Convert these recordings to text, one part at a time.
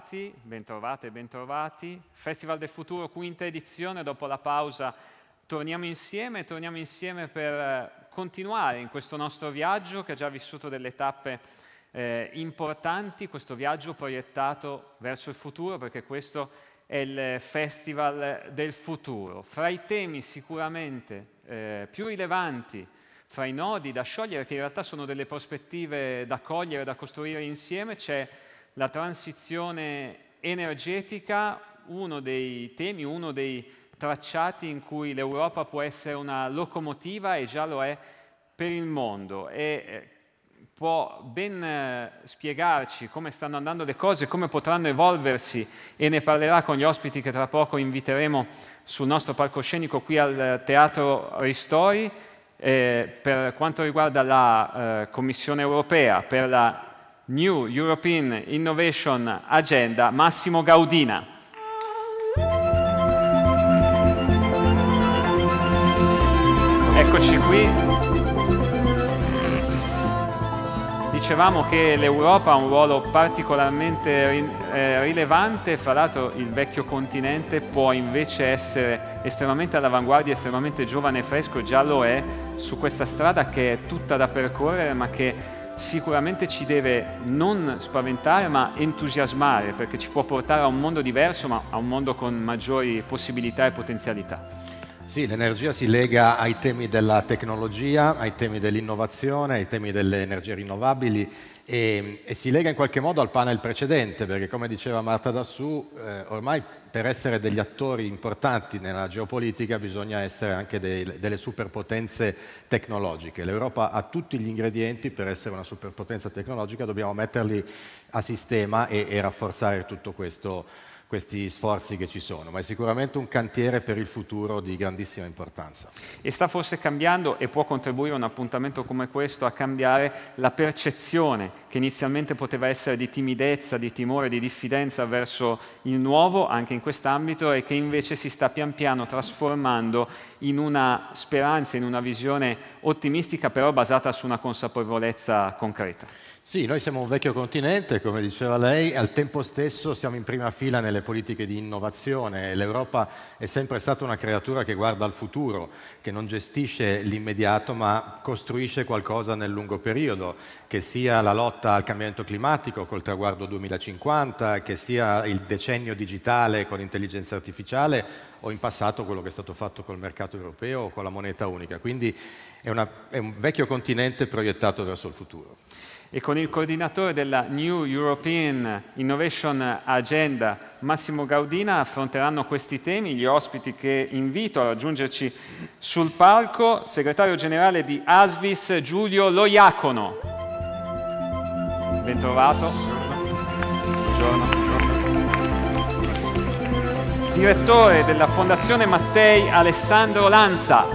bentrovati, bentrovate, bentrovati. Festival del Futuro, quinta edizione, dopo la pausa torniamo insieme, torniamo insieme per eh, continuare in questo nostro viaggio che ha già vissuto delle tappe eh, importanti, questo viaggio proiettato verso il futuro, perché questo è il Festival del Futuro. Fra i temi sicuramente eh, più rilevanti, fra i nodi da sciogliere, che in realtà sono delle prospettive da cogliere, da costruire insieme, c'è la transizione energetica uno dei temi, uno dei tracciati in cui l'Europa può essere una locomotiva e già lo è per il mondo e eh, può ben eh, spiegarci come stanno andando le cose, come potranno evolversi e ne parlerà con gli ospiti che tra poco inviteremo sul nostro palcoscenico qui al eh, Teatro Ristori eh, per quanto riguarda la eh, Commissione europea, per la New European Innovation Agenda Massimo Gaudina. Eccoci qui. Dicevamo che l'Europa ha un ruolo particolarmente eh, rilevante, fra l'altro il vecchio continente può invece essere estremamente all'avanguardia, estremamente giovane e fresco, già lo è, su questa strada che è tutta da percorrere ma che sicuramente ci deve non spaventare ma entusiasmare perché ci può portare a un mondo diverso ma a un mondo con maggiori possibilità e potenzialità. Sì, l'energia si lega ai temi della tecnologia, ai temi dell'innovazione, ai temi delle energie rinnovabili e, e, si lega in qualche modo al panel precedente, perché come diceva Marta Dassù, eh, ormai per essere degli attori importanti nella geopolitica bisogna essere anche dei, delle superpotenze tecnologiche. L'Europa ha tutti gli ingredienti per essere una superpotenza tecnologica, dobbiamo metterli a sistema e, e rafforzare tutto questo questi sforzi che ci sono, ma è sicuramente un cantiere per il futuro di grandissima importanza. E sta forse cambiando e può contribuire un appuntamento come questo a cambiare la percezione che inizialmente poteva essere di timidezza, di timore, di diffidenza verso il nuovo anche in quest'ambito e che invece si sta pian piano trasformando in una speranza, in una visione ottimistica però basata su una consapevolezza concreta. Sì, noi siamo un vecchio continente, come diceva lei, al tempo stesso siamo in prima fila nelle politiche di innovazione. L'Europa è sempre stata una creatura che guarda al futuro, che non gestisce l'immediato ma costruisce qualcosa nel lungo periodo, che sia la lotta al cambiamento climatico col traguardo 2050, che sia il decennio digitale con intelligenza artificiale o in passato quello che è stato fatto col mercato europeo o con la moneta unica. Quindi è, una, è un vecchio continente proiettato verso il futuro e con il coordinatore della New European Innovation Agenda, Massimo Gaudina, affronteranno questi temi gli ospiti che invito a raggiungerci sul palco, segretario generale di ASVIS Giulio Loiacono. Bentrovato. Buongiorno. Direttore della Fondazione Mattei Alessandro Lanza.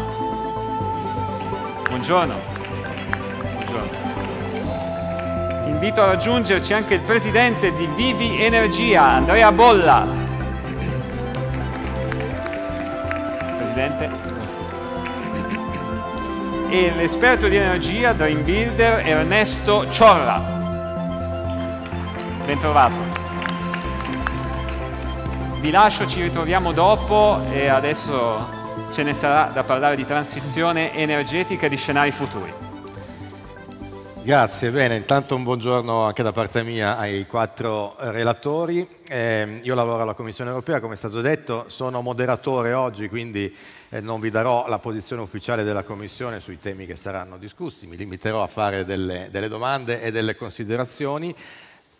Buongiorno. Invito a raggiungerci anche il presidente di Vivi Energia, Andrea Bolla. Presidente. E l'esperto di energia, Dream Builder, Ernesto Ciorra. Bentrovato. Vi lascio, ci ritroviamo dopo e adesso ce ne sarà da parlare di transizione energetica e di scenari futuri. Grazie, bene, intanto un buongiorno anche da parte mia ai quattro relatori. Eh, io lavoro alla Commissione europea, come è stato detto, sono moderatore oggi, quindi eh, non vi darò la posizione ufficiale della Commissione sui temi che saranno discussi, mi limiterò a fare delle, delle domande e delle considerazioni.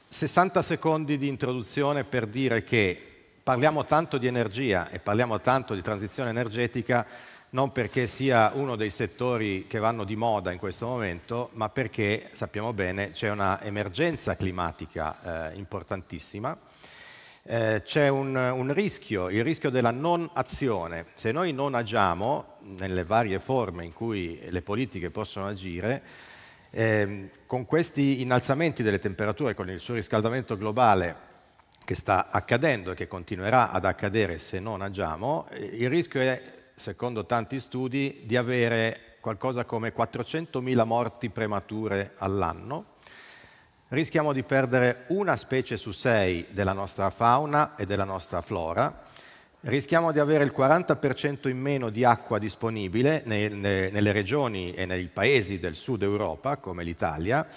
60 secondi di introduzione per dire che parliamo tanto di energia e parliamo tanto di transizione energetica, non perché sia uno dei settori che vanno di moda in questo momento, ma perché sappiamo bene c'è una emergenza climatica eh, importantissima. Eh, c'è un, un, rischio, il rischio della non azione. Se noi non agiamo nelle varie forme in cui le politiche possono agire, eh, con questi innalzamenti delle temperature, con il surriscaldamento globale che sta accadendo e che continuerà ad accadere se non agiamo, eh, il rischio è secondo tanti studi, di avere qualcosa come 400.000 morti premature all'anno. Rischiamo di perdere una specie su sei della nostra fauna e della nostra flora. Rischiamo di avere il 40% in meno di acqua disponibile nelle regioni e nei paesi del sud Europa, come l'Italia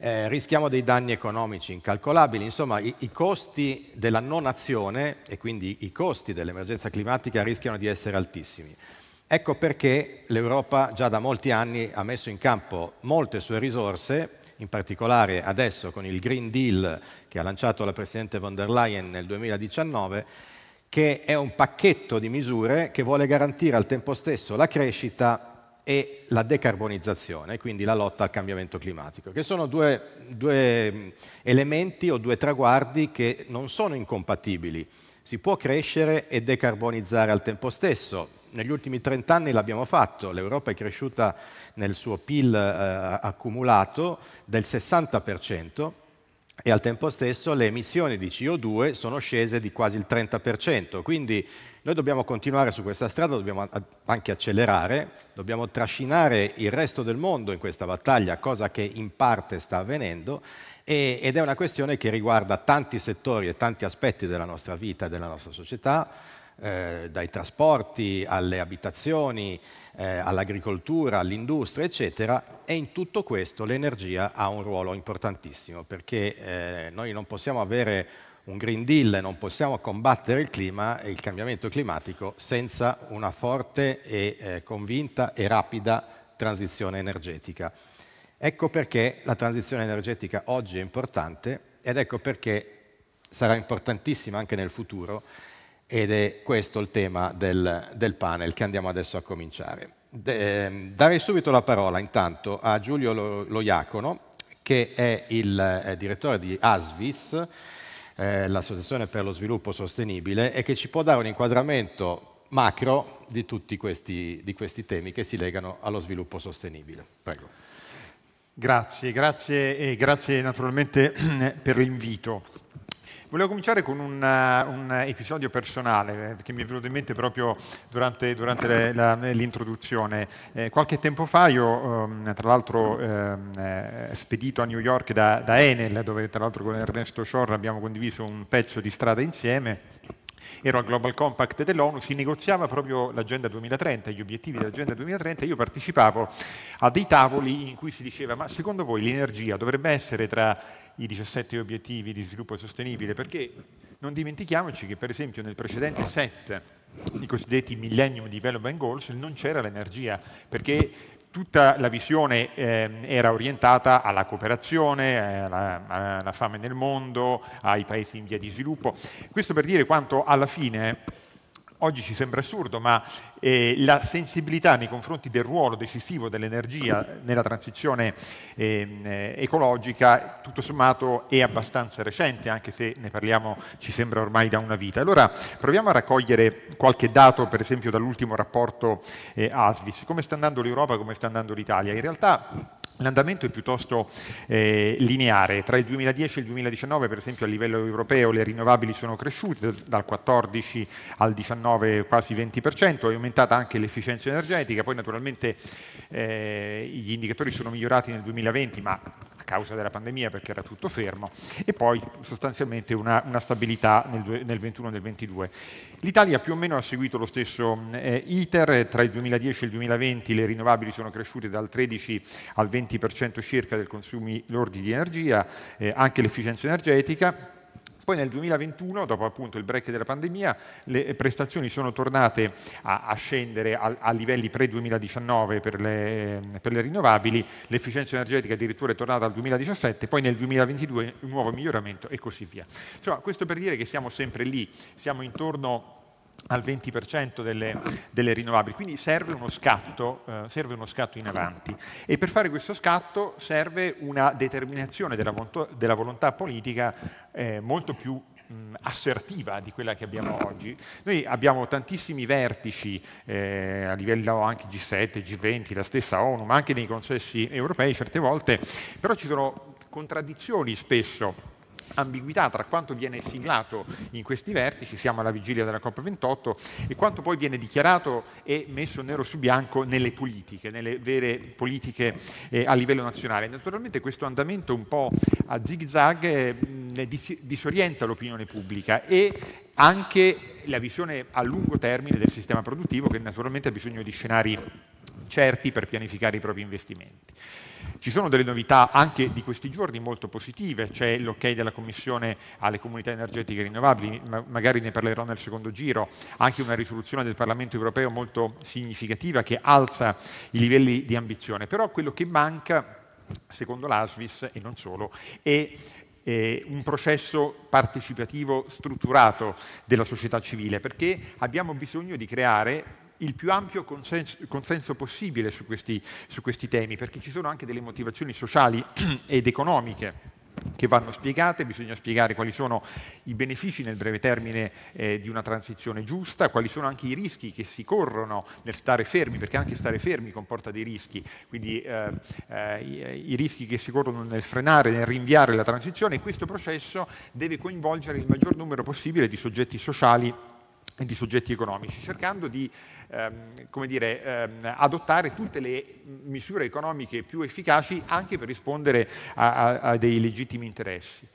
eh, rischiamo dei danni economici incalcolabili, insomma i, i costi della non azione e quindi i costi dell'emergenza climatica rischiano di essere altissimi. Ecco perché l'Europa già da molti anni ha messo in campo molte sue risorse, in particolare adesso con il Green Deal che ha lanciato la Presidente von der Leyen nel 2019, che è un pacchetto di misure che vuole garantire al tempo stesso la crescita e la decarbonizzazione, quindi la lotta al cambiamento climatico, che sono due, due, mm, elementi o due traguardi che non sono incompatibili. Si può crescere e decarbonizzare al tempo stesso. Negli ultimi 30 anni l'abbiamo fatto, l'Europa è cresciuta nel suo PIL eh, accumulato del 60% e al tempo stesso le emissioni di CO2 sono scese di quasi il 30%, quindi noi dobbiamo continuare su questa strada, dobbiamo anche accelerare, dobbiamo trascinare il resto del mondo in questa battaglia, cosa che in parte sta avvenendo, e, ed è una questione che riguarda tanti settori e tanti aspetti della nostra vita e della nostra società, eh, dai trasporti alle abitazioni, eh, all'agricoltura, all'industria, eccetera, e in tutto questo l'energia ha un ruolo importantissimo, perché eh, noi non possiamo avere un Green Deal, non possiamo combattere il clima e il cambiamento climatico senza una forte e eh, convinta e rapida transizione energetica. Ecco perché la transizione energetica oggi è importante ed ecco perché sarà importantissima anche nel futuro ed è questo il tema del, del panel che andiamo adesso a cominciare. De, ehm, darei subito la parola intanto a Giulio Loiacono che è il eh, direttore di ASVIS, eh, l'Associazione per lo Sviluppo Sostenibile e che ci può dare un inquadramento macro di tutti questi, di questi temi che si legano allo sviluppo sostenibile. Prego. Grazie, grazie e grazie naturalmente per l'invito. Volevo cominciare con un, eh, un, episodio personale eh, che mi è venuto in mente proprio durante, durante la, la, l'introduzione. Eh, qualche tempo fa io, ehm, tra l'altro, ehm, eh, spedito a New York da, da Enel, dove tra l'altro con Ernesto Sciorra abbiamo condiviso un pezzo di strada insieme, ero al Global Compact dell'ONU, si negoziava proprio l'agenda 2030, gli obiettivi dell'agenda 2030 e io partecipavo a dei tavoli in cui si diceva ma secondo voi l'energia dovrebbe essere tra i 17 obiettivi di sviluppo sostenibile, perché non dimentichiamoci che per esempio nel precedente set i cosiddetti Millennium Development Goals non c'era l'energia, perché tutta la visione eh, era orientata alla cooperazione, alla, alla fame nel mondo, ai paesi in via di sviluppo. Questo per dire quanto alla fine oggi ci sembra assurdo, ma eh, la sensibilità nei confronti del ruolo decisivo dell'energia nella transizione eh, ecologica, tutto sommato, è abbastanza recente, anche se ne parliamo ci sembra ormai da una vita. Allora proviamo a raccogliere qualche dato, per esempio dall'ultimo rapporto eh, ASVIS, come sta andando l'Europa, come sta andando l'Italia. In realtà L'andamento è piuttosto eh, lineare, tra il 2010 e il 2019 per esempio a livello europeo le rinnovabili sono cresciute dal 14 al 19 quasi 20%, è aumentata anche l'efficienza energetica, poi naturalmente eh, gli indicatori sono migliorati nel 2020 ma causa della pandemia perché era tutto fermo, e poi sostanzialmente una, una stabilità nel, nel 21 e nel 22. L'Italia più o meno ha seguito lo stesso eh, iter, tra il 2010 e il 2020 le rinnovabili sono cresciute dal 13 al 20% circa del consumi lordi di energia, eh, anche l'efficienza energetica, poi nel 2021, dopo appunto il break della pandemia, le prestazioni sono tornate a, a scendere a, a livelli pre-2019 per le, per le rinnovabili, l'efficienza energetica addirittura è tornata al 2017, poi nel 2022 un nuovo miglioramento e così via. Insomma, questo per dire che siamo sempre lì, siamo intorno al 20% delle, delle, rinnovabili, quindi serve uno, scatto, eh, serve uno, scatto, in avanti e per fare questo scatto serve una determinazione della, volontà, della volontà politica eh, molto più assertiva di quella che abbiamo oggi. Noi abbiamo tantissimi vertici eh, a livello anche G7, G20, la stessa ONU, ma anche nei consessi europei certe volte, però ci sono contraddizioni spesso ambiguità tra quanto viene siglato in questi vertici, siamo alla vigilia della COP28, e quanto poi viene dichiarato e messo nero su bianco nelle politiche, nelle vere politiche eh, a livello nazionale. Naturalmente questo andamento un po' a zigzag eh, disorienta l'opinione pubblica e anche la visione a lungo termine del sistema produttivo che naturalmente ha bisogno di scenari certi per pianificare i propri investimenti. Ci sono delle novità anche di questi giorni molto positive, c'è l'ok della Commissione alle comunità energetiche rinnovabili, ma magari ne parlerò nel secondo giro, anche una risoluzione del Parlamento europeo molto significativa che alza i livelli di ambizione, però quello che manca, secondo l'ASVIS e non solo, è un processo partecipativo strutturato della società civile, perché abbiamo bisogno di creare il più ampio consenso, consenso possibile su questi, su questi temi, perché ci sono anche delle motivazioni sociali ed economiche che vanno spiegate, bisogna spiegare quali sono i benefici nel breve termine eh, di una transizione giusta, quali sono anche i rischi che si corrono nel stare fermi, perché anche stare fermi comporta dei rischi, quindi eh, eh, i, rischi che si corrono nel frenare, nel rinviare la transizione e questo processo deve coinvolgere il maggior numero possibile di soggetti sociali di soggetti economici, cercando di ehm, dire, ehm, adottare tutte le misure economiche più efficaci anche per rispondere a, a, a dei legittimi interessi.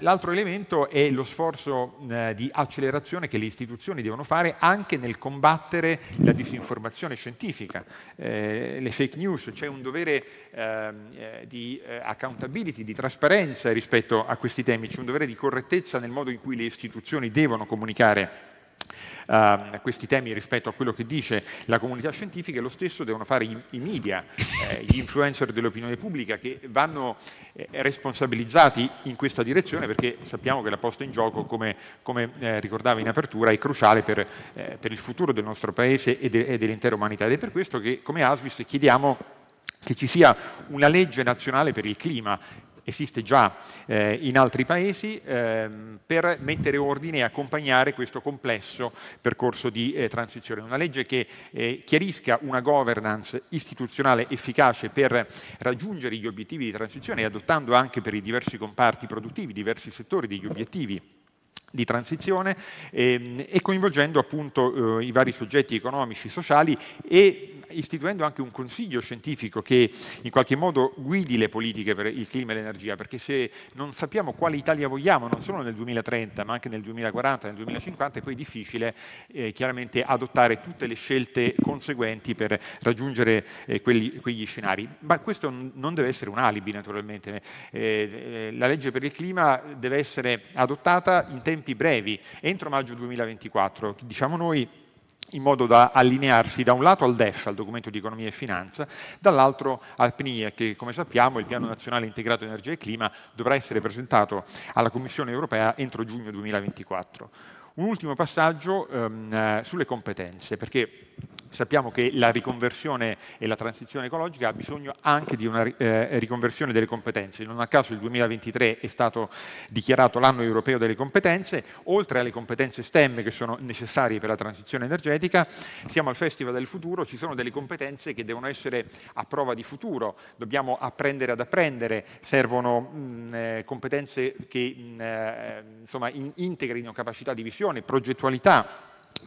L'altro elemento è lo sforzo eh, di accelerazione che le istituzioni devono fare anche nel combattere la disinformazione scientifica, eh, le fake news, c'è un dovere ehm, eh, di eh, accountability, di trasparenza rispetto a questi temi, c'è un dovere di correttezza nel modo in cui le istituzioni devono comunicare uh, questi temi rispetto a quello che dice la comunità scientifica e lo stesso devono fare i, i media, eh, gli influencer dell'opinione pubblica che vanno eh, responsabilizzati in questa direzione perché sappiamo che la posta in gioco, come, come eh, ricordava in apertura, è cruciale per, eh, per, il futuro del nostro Paese e, de, e dell'intera umanità ed è per questo che come ASVIS chiediamo che ci sia una legge nazionale per il clima esiste già eh, in altri paesi, ehm, per mettere ordine e accompagnare questo complesso percorso di eh, transizione. Una legge che eh, chiarisca una governance istituzionale efficace per raggiungere gli obiettivi di transizione adottando anche per i diversi comparti produttivi, diversi settori degli obiettivi di transizione ehm, e coinvolgendo appunto eh, i vari soggetti economici, sociali e istituendo anche un consiglio scientifico che in qualche modo guidi le politiche per il clima e l'energia, perché se non sappiamo quale Italia vogliamo, non solo nel 2030, ma anche nel 2040, nel 2050, è poi difficile eh, chiaramente adottare tutte le scelte conseguenti per raggiungere eh, quelli, quegli scenari. Ma questo non deve essere un alibi, naturalmente. Eh, eh, la legge per il clima deve essere adottata in tempi brevi, entro maggio 2024. Diciamo noi in modo da allinearsi da un lato al DEF, al documento di economia e finanza, dall'altro al PNIE, che come sappiamo il Piano Nazionale Integrato Energia e Clima dovrà essere presentato alla Commissione Europea entro giugno 2024. Un ultimo passaggio ehm, eh, sulle competenze, perché sappiamo che la riconversione e la transizione ecologica ha bisogno anche di una eh, riconversione delle competenze. Non a caso il 2023 è stato dichiarato l'anno europeo delle competenze, oltre alle competenze STEM che sono necessarie per la transizione energetica, siamo al Festival del Futuro, ci sono delle competenze che devono essere a prova di futuro, dobbiamo apprendere ad apprendere, servono mh, mm, eh, competenze che mh, mm, eh, insomma, integrino capacità di visione, pianificazione, progettualità,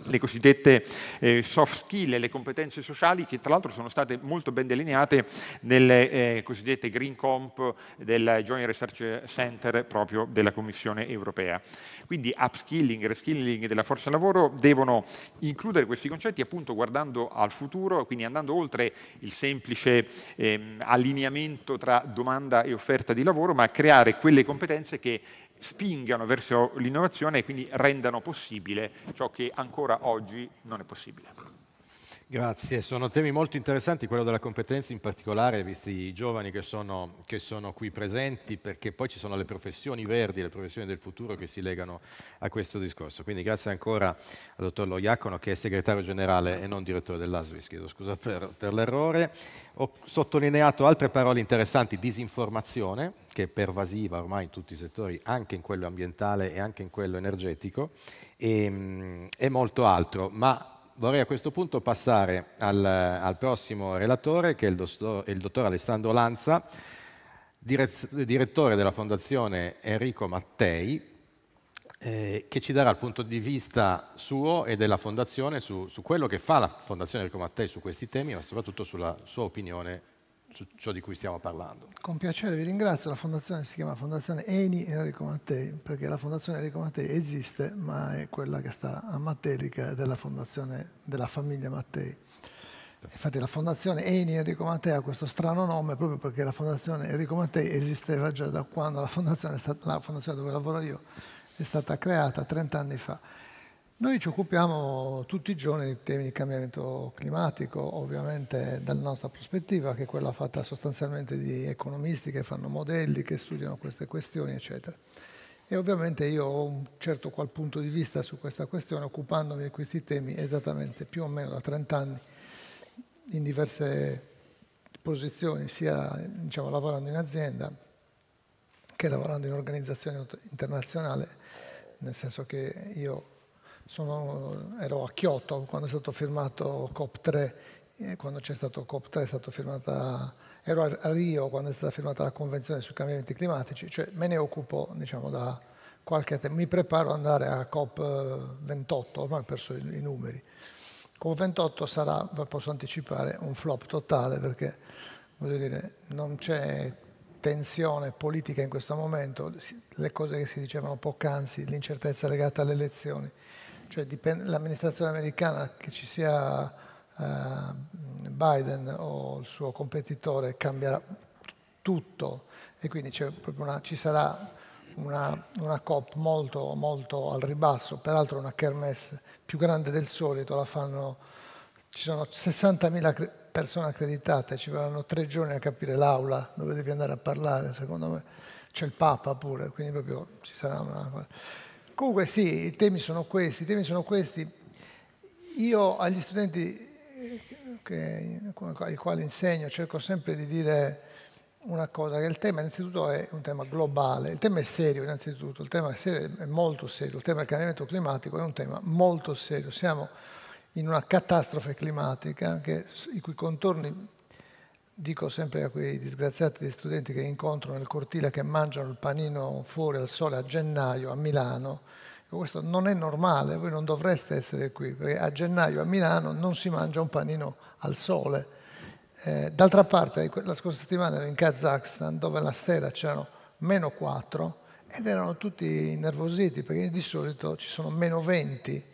le cosiddette eh, soft skill, le competenze sociali che tra l'altro sono state molto ben delineate nelle eh, cosiddette Green Comp del Joint Research Center proprio della Commissione europea. Quindi upskilling e reskilling della forza lavoro devono includere questi concetti appunto guardando al futuro, quindi andando oltre il semplice eh, allineamento tra domanda e offerta di lavoro, ma creare quelle competenze che spingano verso l'innovazione e quindi rendano possibile ciò che ancora oggi non è possibile. Grazie, sono temi molto interessanti, quello della competenza in particolare, visti i giovani che sono, che sono, qui presenti, perché poi ci sono le professioni verdi, le professioni del futuro che si legano a questo discorso. Quindi grazie ancora al dottor Lo Iacono, che è segretario generale e non direttore dell'ASVIS, chiedo scusa per, per l'errore. Ho sottolineato altre parole interessanti, disinformazione, che è pervasiva ormai in tutti i settori, anche in quello ambientale e anche in quello energetico, e, mm, e molto altro, ma vorrei a questo punto passare al, al prossimo relatore, che è il, dottor, il dottor Alessandro Lanza, direttore della Fondazione Enrico Mattei, eh, che ci darà il punto di vista suo e della Fondazione su, su quello che fa la Fondazione Enrico Mattei su questi temi, ma soprattutto sulla sua opinione su ciò di cui stiamo parlando. Con piacere vi ringrazio, la fondazione si chiama Fondazione Eni Enrico Mattei, perché la fondazione Enrico Mattei esiste, ma è quella che sta a Mattei, che è della fondazione della famiglia Mattei. Infatti la fondazione Eni Enrico Mattei ha questo strano nome proprio perché la fondazione Enrico Mattei esisteva già da quando la fondazione, stata, la fondazione dove lavoro io è stata creata 30 anni fa. Noi ci occupiamo tutti i giorni di temi di cambiamento climatico, ovviamente dalla nostra prospettiva, che è quella fatta sostanzialmente di economisti che fanno modelli, che studiano queste questioni, eccetera. E ovviamente io ho un certo qual punto di vista su questa questione, occupandomi di questi temi esattamente più o meno da 30 anni, in diverse posizioni, sia diciamo, lavorando in azienda che lavorando in organizzazione internazionale, nel senso che io sono, ero a Kyoto quando è stato firmato COP3, quando c'è stato COP3 è stato firmata, ero a Rio quando è stata firmata la Convenzione sui cambiamenti climatici, cioè me ne occupo diciamo, da qualche tempo, mi preparo ad andare a COP28, eh, ormai ho perso i, i numeri. COP28 sarà, posso anticipare, un flop totale perché dire, non c'è tensione politica in questo momento, le cose che si dicevano poc'anzi, l'incertezza legata alle elezioni, cioè l'amministrazione americana, che ci sia eh, Biden o il suo competitore, cambierà tutto e quindi una, ci sarà una, una COP molto, molto al ribasso, peraltro una kermesse più grande del solito, la fanno, ci sono 60.000 persone accreditate, ci vorranno tre giorni a capire l'aula dove devi andare a parlare, secondo me c'è il Papa pure, quindi proprio ci sarà una... Comunque sì, i temi sono questi, temi sono questi. Io agli studenti eh, che, ai quali insegno cerco sempre di dire una cosa, che il tema innanzitutto è un tema globale, il tema è serio innanzitutto, il tema è, serio, è molto serio, il tema del cambiamento climatico è un tema molto serio, siamo in una catastrofe climatica che, i cui contorni dico sempre a quei disgraziati di studenti che incontro nel cortile che mangiano il panino fuori al sole a gennaio a Milano, questo non è normale, voi non dovreste essere qui, perché a gennaio a Milano non si mangia un panino al sole. Eh, d'altra parte, la scorsa settimana ero in Kazakhstan dove la sera c'erano meno 4 ed erano tutti nervositi perché di solito ci sono meno 20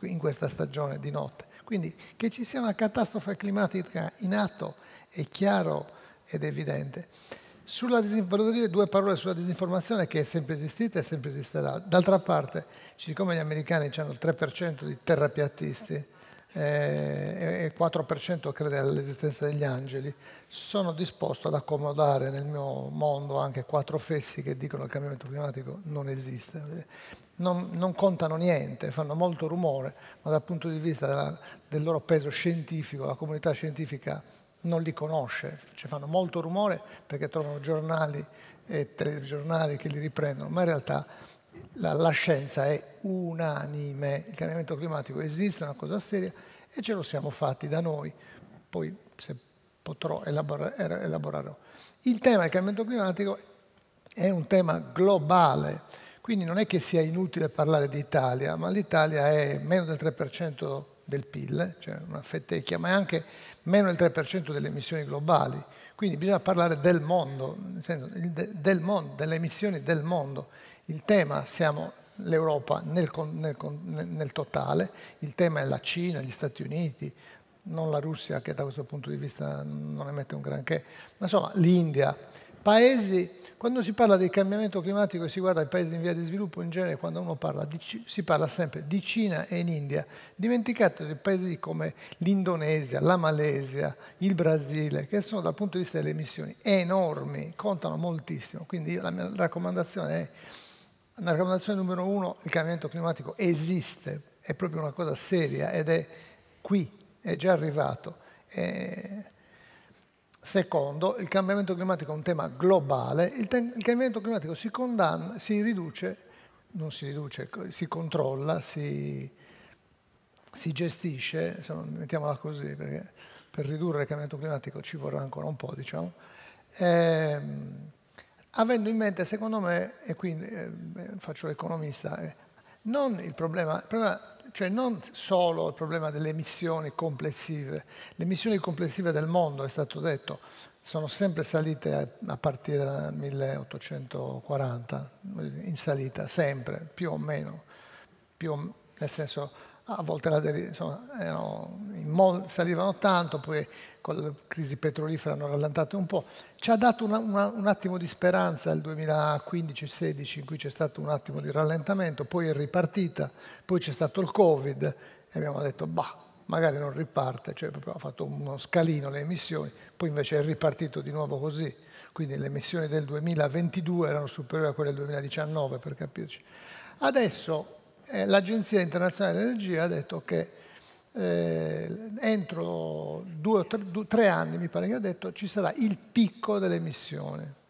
in questa stagione di notte. Quindi che ci sia una catastrofe climatica in atto è chiaro ed evidente. Sulla volevo dire due parole sulla disinformazione che è sempre esistita e sempre esisterà. D'altra parte, siccome gli americani hanno il 3% di terrapiattisti, eh, e il 4% crede all'esistenza degli angeli, sono disposto ad accomodare nel mio mondo anche quattro fessi che dicono che il cambiamento climatico non esiste. Non, non, contano niente, fanno molto rumore, ma dal punto di vista della, del loro peso scientifico, la comunità scientifica non li conosce, ci fanno molto rumore perché trovano giornali e telegiornali che li riprendono, ma in realtà la, la scienza è unanime, il cambiamento climatico esiste, è una cosa seria e ce lo siamo fatti da noi, poi se potrò elaborare, elaborarò. Il tema del cambiamento climatico è un tema globale, quindi non è che sia inutile parlare di Italia, ma l'Italia è meno del 3% del PIL, cioè una fettecchia, ma è anche meno il 3% delle emissioni globali. Quindi bisogna parlare del mondo, del mondo, delle emissioni del mondo. Il tema siamo l'Europa nel, nel, nel totale, il tema è la Cina, gli Stati Uniti, non la Russia che da questo punto di vista non emette un granché, ma insomma l'India paesi, quando si parla di cambiamento climatico e si guarda i paesi in via di sviluppo, in genere quando uno parla di, si parla sempre di Cina e in India, dimenticate di paesi come l'Indonesia, la Malesia, il Brasile, che sono dal punto di vista delle emissioni enormi, contano moltissimo. Quindi la mia raccomandazione è, la raccomandazione numero uno, il cambiamento climatico esiste, è proprio una cosa seria ed è qui, è già arrivato. Eh, Secondo, il cambiamento climatico è un tema globale, il, te il cambiamento climatico si, condanna, si riduce, non si riduce, si controlla, si, si gestisce, insomma, mettiamola così, perché per ridurre il cambiamento climatico ci vorrà ancora un po', diciamo, eh, avendo in mente, secondo me, e quindi eh, faccio l'economista, eh, non il problema, il problema cioè non solo il problema delle emissioni complessive, le emissioni complessive del mondo, è stato detto, sono sempre salite a partire dal 1840, in salita, sempre, più o meno, più o, nel senso a volte la deriva, insomma, erano, salivano tanto, poi con la crisi petrolifera hanno rallentato un po'. Ci ha dato una, una, un attimo di speranza il 2015-16 in cui c'è stato un attimo di rallentamento, poi è ripartita, poi c'è stato il Covid e abbiamo detto bah, magari non riparte, cioè abbiamo fatto uno scalino le emissioni, poi invece è ripartito di nuovo così, quindi le emissioni del 2022 erano superiori a quelle del 2019 per capirci. Adesso eh, l'Agenzia internazionale dell'energia ha detto che eh, entro due o tre, due, tre anni, mi pare che ha detto, ci sarà il picco dell'emissione.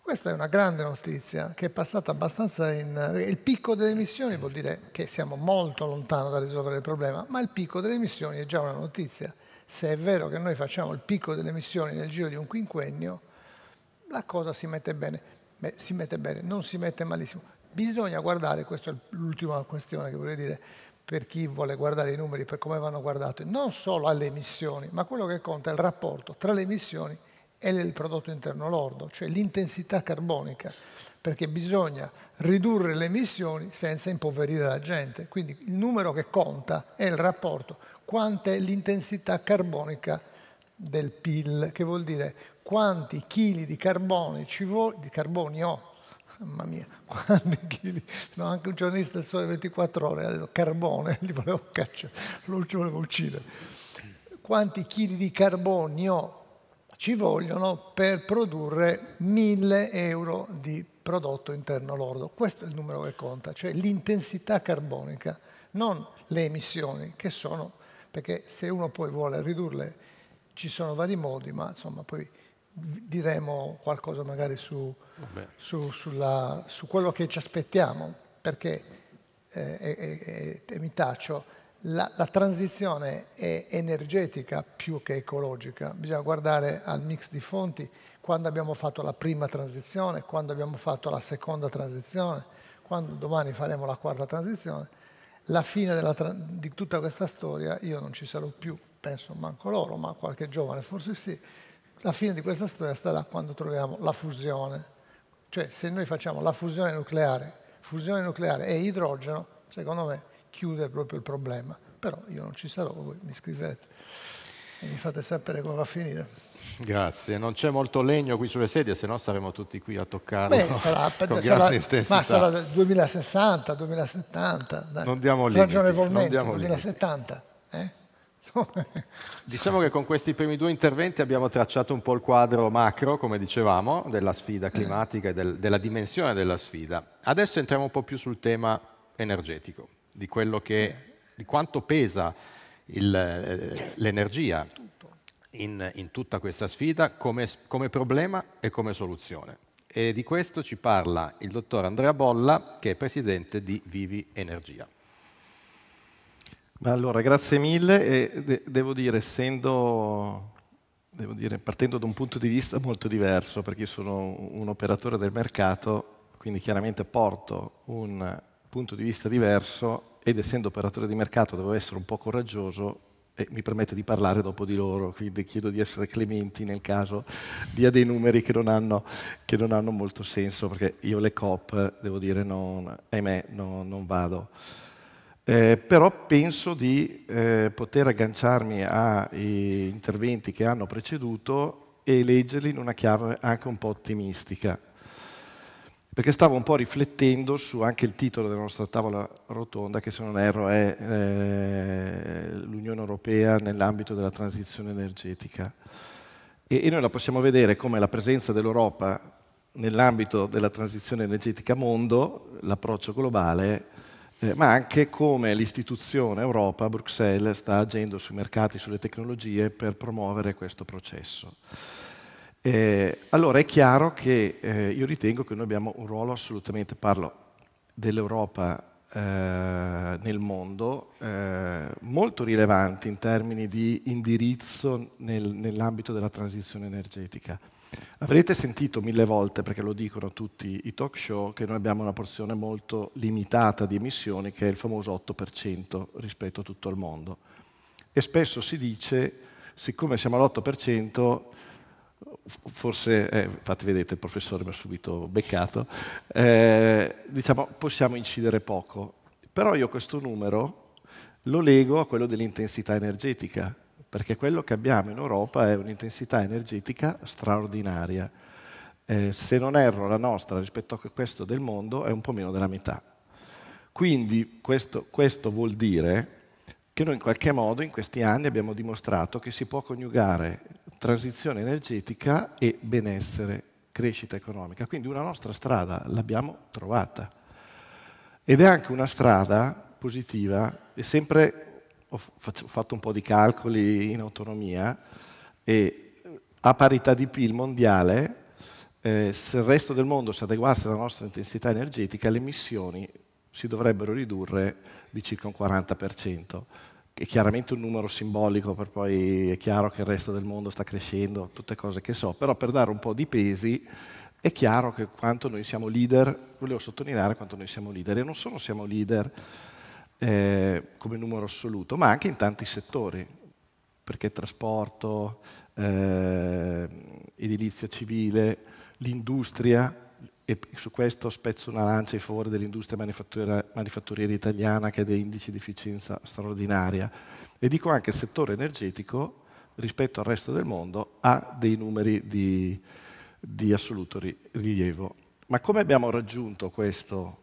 Questa è una grande notizia che è passata abbastanza in... Il picco delle emissioni vuol dire che siamo molto lontano da risolvere il problema, ma il picco delle emissioni è già una notizia. Se è vero che noi facciamo il picco delle emissioni nel giro di un quinquennio, la cosa si mette bene. Beh, si mette bene, non si mette malissimo. Bisogna guardare, questa è l'ultima questione che vorrei dire, per chi vuole guardare i numeri, per come vanno guardati, non solo alle emissioni, ma quello che conta è il rapporto tra le emissioni e il prodotto interno lordo, cioè l'intensità carbonica, perché bisogna ridurre le emissioni senza impoverire la gente. Quindi il numero che conta è il rapporto, quanta è l'intensità carbonica del PIL, che vuol dire quanti chili di, carboni, di carbonio Mamma mia, quanti chili. No, anche un giornalista del sole 24 ore ha detto carbone, gli volevo cacciare, lo volevo uccidere. Quanti chili di carbonio ci vogliono per produrre 1000 euro di prodotto interno lordo. Questo è il numero che conta, cioè l'intensità carbonica, non le emissioni, che sono, perché se uno poi vuole ridurle ci sono vari modi, ma insomma poi diremo qualcosa magari su, su, sulla, su quello che ci aspettiamo, perché, eh, e, e, mi taccio, la, la, transizione è energetica più che ecologica. Bisogna guardare al mix di fonti, quando abbiamo fatto la prima transizione, quando abbiamo fatto la seconda transizione, quando domani faremo la quarta transizione. La fine della, di tutta questa storia io non ci sarò più, penso manco loro, ma qualche giovane forse sì la fine di questa storia starà quando troviamo la fusione. Cioè se noi facciamo la fusione nucleare, fusione nucleare e idrogeno, secondo me chiude proprio il problema. Però io non ci sarò, voi mi scrivete e mi fate sapere come va a finire. Grazie, non c'è molto legno qui sulle sedie, se no saremo tutti qui a toccare. Beh, no? sarà, con sarà, intensità. ma sarà 2060, 2070. Dai. Non diamo limiti. Ragionevolmente, non diamo 2070. Limiti. Eh? Diciamo che con questi primi due interventi abbiamo tracciato un po' il quadro macro, come dicevamo, della sfida climatica e del, della dimensione della sfida. Adesso entriamo un po' più sul tema energetico, di, che, di quanto pesa il, eh, l'energia in, in, tutta questa sfida come, come problema e come soluzione. E di questo ci parla il dottor Andrea Bolla, che è presidente di Vivi Energia. Allora, grazie mille e de devo dire, essendo, devo dire, partendo da un punto di vista molto diverso, perché io sono un operatore del mercato, quindi chiaramente porto un punto di vista diverso ed essendo operatore di mercato devo essere un po' coraggioso e mi permette di parlare dopo di loro, quindi chiedo di essere clementi nel caso dia dei numeri che non hanno, che non hanno molto senso, perché io le COP, devo dire, non, ahimè, non, non vado. Eh, però penso di eh, poter agganciarmi agli eh, interventi che hanno preceduto e leggerli in una chiave anche un po' ottimistica. Perché stavo un po' riflettendo su anche il titolo della nostra tavola rotonda, che se non erro è eh, l'Unione Europea nell'ambito della transizione energetica. E, e noi la possiamo vedere come la presenza dell'Europa nell'ambito della transizione energetica mondo, l'approccio globale, eh, ma anche come l'istituzione Europa, Bruxelles, sta agendo sui mercati, sulle tecnologie per promuovere questo processo. Eh, allora è chiaro che eh, io ritengo che noi abbiamo un ruolo assolutamente, parlo dell'Europa eh, nel mondo, eh, molto rilevante in termini di indirizzo nel, nell'ambito della transizione energetica. Avrete sentito mille volte, perché lo dicono tutti i talk show, che noi abbiamo una porzione molto limitata di emissioni, che è il famoso 8% rispetto a tutto il mondo. E spesso si dice, siccome siamo all'8%, forse, eh, infatti vedete il professore mi ha subito beccato, eh, diciamo possiamo incidere poco. Però io questo numero lo leggo a quello dell'intensità energetica, perché quello che abbiamo in Europa è un'intensità energetica straordinaria. Eh, se non erro la nostra rispetto a questo del mondo è un po' meno della metà. Quindi questo, questo vuol dire che noi in qualche modo in questi anni abbiamo dimostrato che si può coniugare transizione energetica e benessere, crescita economica. Quindi una nostra strada l'abbiamo trovata. Ed è anche una strada positiva, e sempre ho fatto un po' di calcoli in autonomia e eh, a parità di PIL mondiale, eh, se il resto del mondo si adeguasse alla nostra intensità energetica, le emissioni si dovrebbero ridurre di circa un 40%. È chiaramente un numero simbolico, per poi è chiaro che il resto del mondo sta crescendo, tutte cose che so, però per dare un po' di pesi è chiaro che quanto noi siamo leader, volevo sottolineare quanto noi siamo leader, e non solo siamo leader eh, come numero assoluto, ma anche in tanti settori, perché trasporto, eh, edilizia civile, l'industria, e su questo spezzo una lancia in favore dell'industria manifatturiera italiana che ha dei indici di efficienza straordinaria. E dico anche il settore energetico rispetto al resto del mondo ha dei numeri di, di assoluto rilievo. Ma come abbiamo raggiunto questo,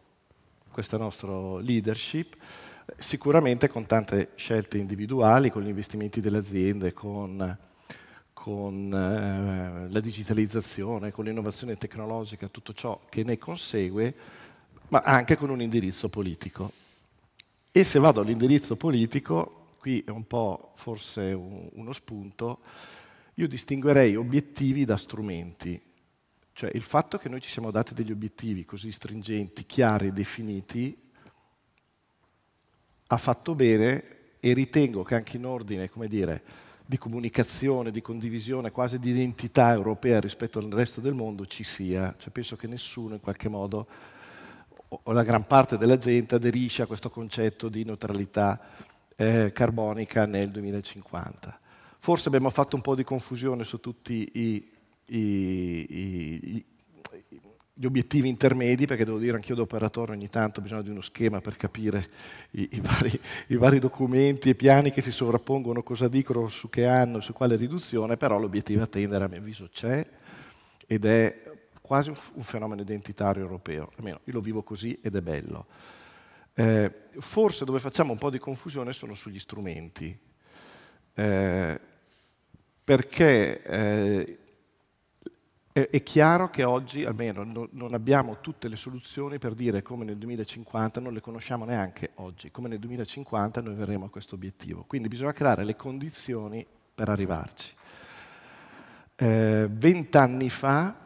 questa nostra leadership? Sicuramente con tante scelte individuali, con gli investimenti delle aziende, con, con eh, la digitalizzazione, con l'innovazione tecnologica, tutto ciò che ne consegue, ma anche con un indirizzo politico. E se vado all'indirizzo politico, qui è un po' forse un, uno spunto, io distinguerei obiettivi da strumenti. Cioè il fatto che noi ci siamo dati degli obiettivi così stringenti, chiari, definiti, ha fatto bene e ritengo che anche in ordine, come dire, di comunicazione, di condivisione, quasi di identità europea rispetto al resto del mondo ci sia. Cioè, penso che nessuno in qualche modo, o la gran parte della gente, aderisce a questo concetto di neutralità eh, carbonica nel 2050. Forse abbiamo fatto un po' di confusione su tutti i, i, i, gli obiettivi intermedi, perché devo dire anch'io da operatore ogni tanto ho bisogno di uno schema per capire i, i, vari, i, vari, documenti e piani che si sovrappongono, cosa dicono, su che anno, su quale riduzione, però l'obiettivo a tendere a mio avviso c'è ed è quasi un, un fenomeno identitario europeo, almeno io lo vivo così ed è bello. Eh, forse dove facciamo un po' di confusione sono sugli strumenti, eh, perché eh, eh, è chiaro che oggi almeno non abbiamo tutte le soluzioni per dire come nel 2050, non le conosciamo neanche oggi, come nel 2050 noi verremo a questo obiettivo. Quindi bisogna creare le condizioni per arrivarci. Eh, vent'anni eh, fa,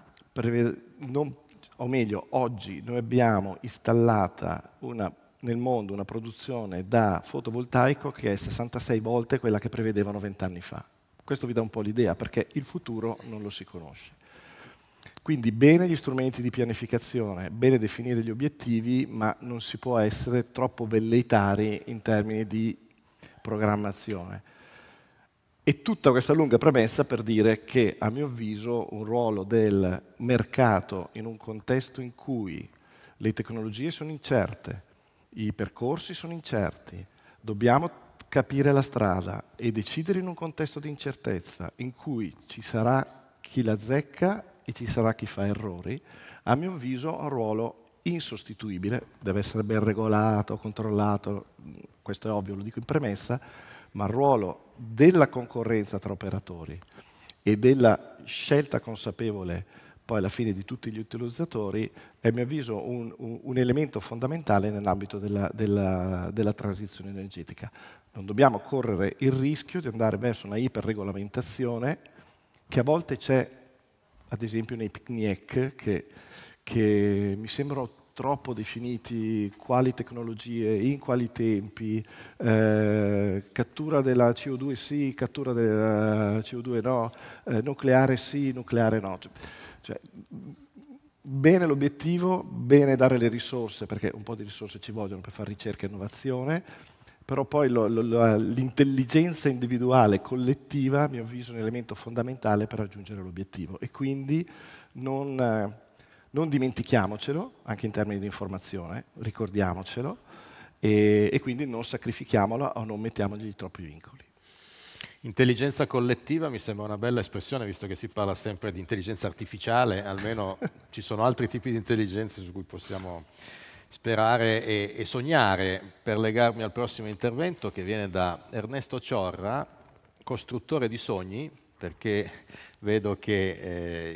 non, o meglio oggi, noi abbiamo installata una, nel mondo una produzione da fotovoltaico che è 66 volte quella che prevedevano vent'anni fa. Questo vi dà un po' l'idea perché il futuro non lo si conosce. Quindi bene gli strumenti di pianificazione, bene definire gli obiettivi, ma non si può essere troppo velleitari in termini di programmazione. E tutta questa lunga premessa per dire che, a mio avviso, un ruolo del mercato in un contesto in cui le tecnologie sono incerte, i percorsi sono incerti, dobbiamo capire la strada e decidere in un contesto di incertezza in cui ci sarà chi la zecca e ci sarà chi fa errori, a mio avviso ha un ruolo insostituibile, deve essere ben regolato, controllato, questo è ovvio, lo dico in premessa, ma il ruolo della concorrenza tra operatori e della scelta consapevole poi alla fine di tutti gli utilizzatori è a mio avviso un, un, un elemento fondamentale nell'ambito della, della, della transizione energetica. Non dobbiamo correre il rischio di andare verso una iperregolamentazione che a volte c'è ad esempio nei picnic che, che mi sembrano troppo definiti quali tecnologie, in quali tempi, eh, cattura della CO2 sì, cattura della CO2 no, eh, nucleare sì, nucleare no. Cioè, cioè, bene l'obiettivo, bene dare le risorse, perché un po' di risorse ci vogliono per fare ricerca e innovazione, però poi l'intelligenza individuale collettiva, a mio avviso, è un elemento fondamentale per raggiungere l'obiettivo e quindi non, non, dimentichiamocelo, anche in termini di informazione, ricordiamocelo e, e quindi non sacrifichiamolo o non mettiamogli troppi vincoli. Intelligenza collettiva mi sembra una bella espressione, visto che si parla sempre di intelligenza artificiale, almeno ci sono altri tipi di intelligenze su cui possiamo sperare e, e, sognare per legarmi al prossimo intervento che viene da Ernesto Ciorra, costruttore di sogni, perché vedo che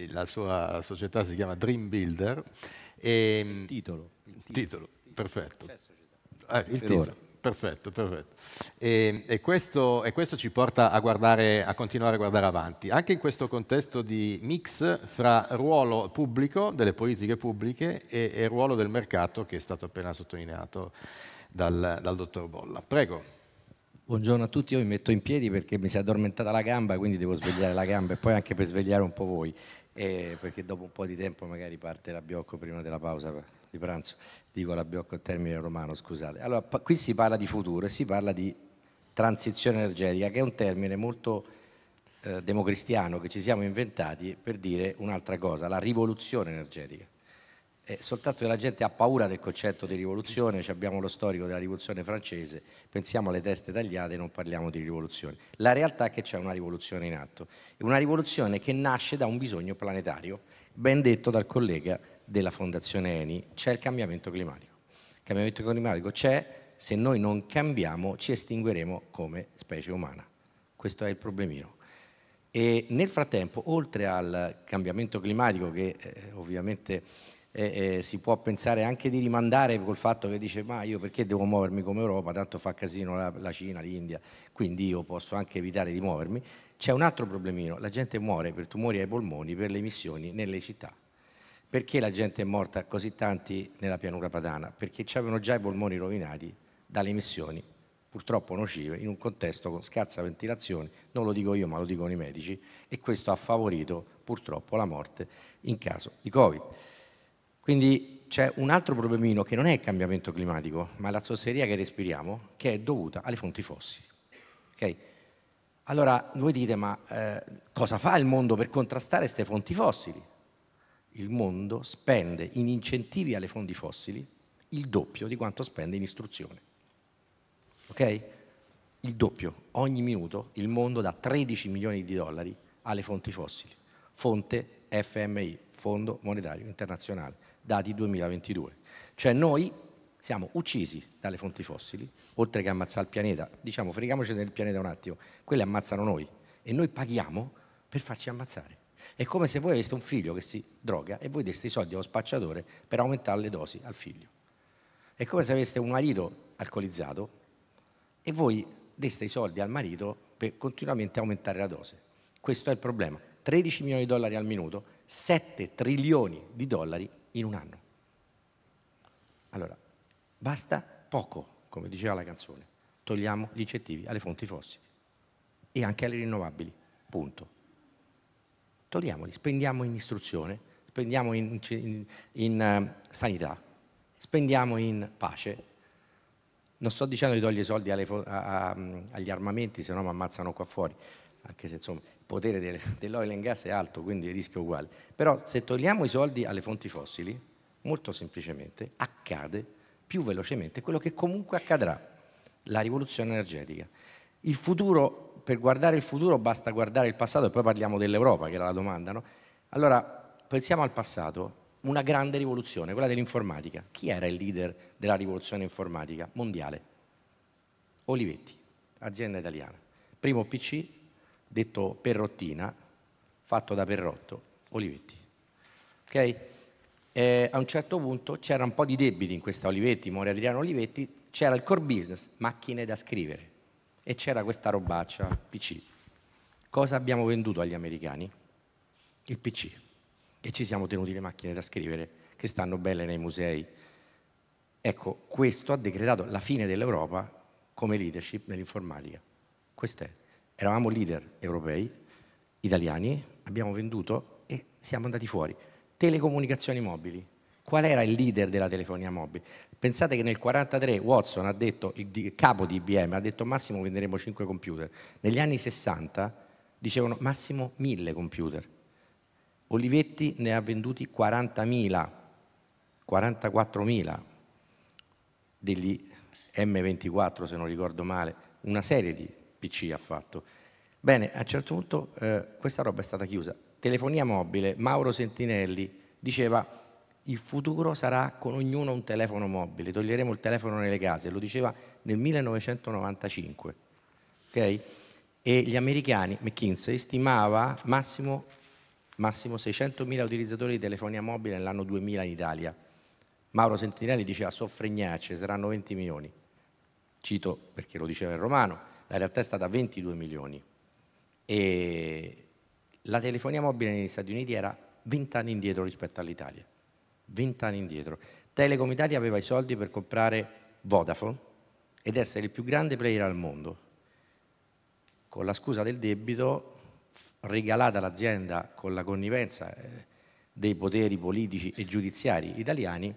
eh, la sua società si chiama Dream Builder. E, il titolo. Il titolo. titolo perfetto. Eh, il titolo. Perfetto, perfetto. E, e, questo, e questo, ci porta a, guardare, a, continuare a guardare avanti, anche in questo contesto di mix fra ruolo pubblico delle politiche pubbliche e, e ruolo del mercato che è stato appena sottolineato dal, dal dottor Bolla. Prego. Buongiorno a tutti, io mi metto in piedi perché mi si è addormentata la gamba, quindi devo svegliare la gamba e poi anche per svegliare un po' voi eh, perché dopo un po' di tempo magari parte la Biocco prima della pausa di pranzo, dico la Biocco in termine romano, scusate. Allora, qui si parla di futuro e si parla di transizione energetica, che è un termine molto eh, democristiano che ci siamo inventati per dire un'altra cosa, la rivoluzione energetica. Eh, soltanto che la gente ha paura del concetto di rivoluzione, cioè abbiamo lo storico della rivoluzione francese, pensiamo alle teste tagliate e non parliamo di rivoluzione. La realtà è che c'è una rivoluzione in atto, una rivoluzione che nasce da un bisogno planetario, ben detto dal collega della Fondazione Eni, c'è il cambiamento climatico. Il cambiamento climatico c'è, se noi non cambiamo ci estingueremo come specie umana. Questo è il problemino. E nel frattempo, oltre al cambiamento climatico che eh, ovviamente eh, eh, si può pensare anche di rimandare col fatto che dice ma io perché devo muovermi come Europa, tanto fa casino la, la Cina, l'India, quindi io posso anche evitare di muovermi. C'è un altro problemino, la gente muore per tumori ai polmoni, per le emissioni nelle città. Perché la gente è morta così tanti nella pianura padana? Perché avevano già i polmoni rovinati dalle emissioni purtroppo nocive in un contesto con scarsa ventilazione, non lo dico io ma lo dicono i medici e questo ha favorito purtroppo la morte in caso di Covid. Quindi c'è un altro problemino che non è il cambiamento climatico, ma la zosseria che respiriamo, che è dovuta alle fonti fossili. Okay? Allora voi dite, ma eh, cosa fa il mondo per contrastare queste fonti fossili? Il mondo spende in incentivi alle fonti fossili il doppio di quanto spende in istruzione. Ok? Il doppio. Ogni minuto il mondo dà 13 milioni di dollari alle fonti fossili. Fonte FMI, Fondo Monetario Internazionale dati 2022. Cioè noi siamo uccisi dalle fonti fossili, oltre che ammazzare il pianeta. Diciamo, freghiamoci del pianeta un attimo, quelle ammazzano noi e noi paghiamo per farci ammazzare. È come se voi aveste un figlio che si droga e voi deste i soldi allo spacciatore per aumentare le dosi al figlio. È come se aveste un marito alcolizzato e voi deste i soldi al marito per continuamente aumentare la dose. Questo è il problema. 13 milioni di dollari al minuto, 7 trilioni di dollari in un anno. Allora, basta poco, come diceva la canzone, togliamo gli incentivi alle fonti fossili e anche alle rinnovabili, punto. Togliamoli, spendiamo in istruzione, spendiamo in, in, in uh, sanità, spendiamo in pace. Non sto dicendo di togliere soldi alle, a, a, agli armamenti, se no mi ammazzano qua fuori, anche se insomma potere del, dell'oil and gas è alto, quindi il rischio è uguale. Però se togliamo i soldi alle fonti fossili, molto semplicemente accade più velocemente quello che comunque accadrà, la rivoluzione energetica. Il futuro, per guardare il futuro basta guardare il passato e poi parliamo dell'Europa, che era la domanda. No? Allora, pensiamo al passato, una grande rivoluzione, quella dell'informatica. Chi era il leader della rivoluzione informatica mondiale? Olivetti, azienda italiana. Primo PC, detto Perrottina, fatto da Perrotto, Olivetti. Okay? Eh, a un certo punto c'era un po' di debiti in questa Olivetti, muore Adriano Olivetti, c'era il core business, macchine da scrivere, e c'era questa robaccia, PC. Cosa abbiamo venduto agli americani? Il PC. E ci siamo tenuti le macchine da scrivere, che stanno belle nei musei. Ecco, questo ha decretato la fine dell'Europa come leadership nell'informatica. Questo è. Eravamo leader europei, italiani, abbiamo venduto e siamo andati fuori. Telecomunicazioni mobili. Qual era il leader della telefonia mobile? Pensate che nel 1943 Watson ha detto, il capo di IBM, ha detto massimo venderemo 5 computer. Negli anni 60 dicevano massimo 1000 computer. Olivetti ne ha venduti 40.000, 44.000 degli M24 se non ricordo male, una serie di PC ha fatto. Bene, a un certo punto eh, questa roba è stata chiusa. Telefonia mobile, Mauro Sentinelli diceva il futuro sarà con ognuno un telefono mobile, toglieremo il telefono nelle case, lo diceva nel 1995. Okay? E gli americani, McKinsey, stimava massimo, massimo 600.000 utilizzatori di telefonia mobile nell'anno 2000 in Italia. Mauro Sentinelli diceva soffregnacce, saranno 20 milioni. Cito perché lo diceva il romano la realtà è stata 22 milioni e la telefonia mobile negli Stati Uniti era 20 anni indietro rispetto all'Italia, 20 anni indietro. Telecom Italia aveva i soldi per comprare Vodafone ed essere il più grande player al mondo. Con la scusa del debito regalata l'azienda con la connivenza eh, dei poteri politici e giudiziari italiani,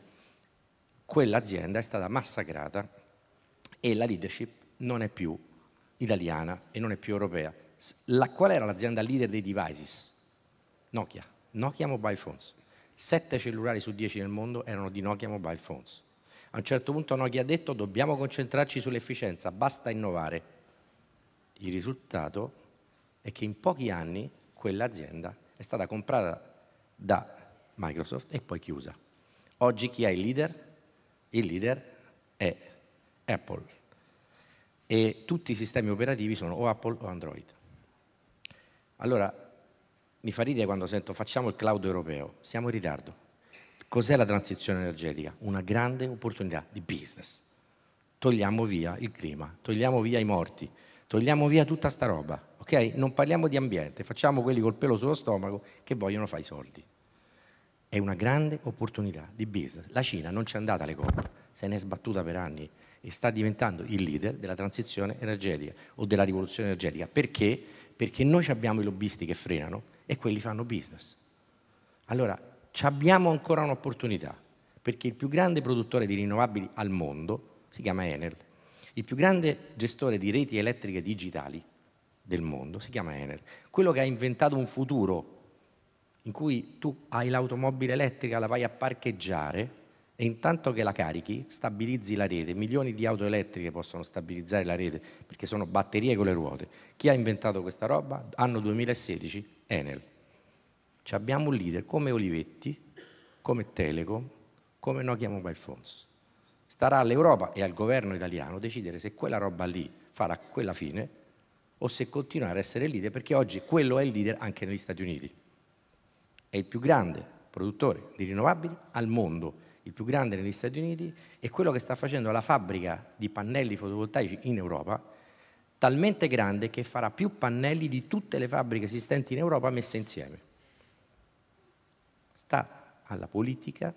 quell'azienda è stata massacrata e la leadership non è più italiana e non è più europea. La, qual era l'azienda leader dei devices? Nokia, Nokia Mobile Phones. Sette cellulari su dieci nel mondo erano di Nokia Mobile Phones. A un certo punto Nokia ha detto dobbiamo concentrarci sull'efficienza, basta innovare. Il risultato è che in pochi anni quell'azienda è stata comprata da Microsoft e poi chiusa. Oggi chi è il leader? Il leader è Apple e tutti i sistemi operativi sono o Apple o Android. Allora, mi fa ridere quando sento facciamo il cloud europeo, siamo in ritardo. Cos'è la transizione energetica? Una grande opportunità di business. Togliamo via il clima, togliamo via i morti, togliamo via tutta sta roba, ok? Non parliamo di ambiente, facciamo quelli col pelo sullo stomaco che vogliono fare i soldi. È una grande opportunità di business. La Cina non ci è andata alle cose, se ne è sbattuta per anni e sta diventando il leader della transizione energetica o della rivoluzione energetica. Perché? Perché noi abbiamo i lobbisti che frenano e quelli fanno business. Allora, abbiamo ancora un'opportunità, perché il più grande produttore di rinnovabili al mondo si chiama Enel, il più grande gestore di reti elettriche digitali del mondo si chiama Enel, quello che ha inventato un futuro in cui tu hai l'automobile elettrica, la vai a parcheggiare e intanto che la carichi, stabilizzi la rete. Milioni di auto elettriche possono stabilizzare la rete perché sono batterie con le ruote. Chi ha inventato questa roba? Anno 2016, Enel. Ci abbiamo un leader come Olivetti, come Telecom, come Nokia Mobile Phones. Starà all'Europa e al governo italiano decidere se quella roba lì farà quella fine o se continuare a essere leader, perché oggi quello è il leader anche negli Stati Uniti. È il più grande produttore di rinnovabili al mondo il più grande negli Stati Uniti, e quello che sta facendo la fabbrica di pannelli fotovoltaici in Europa, talmente grande che farà più pannelli di tutte le fabbriche esistenti in Europa messe insieme. Sta alla politica,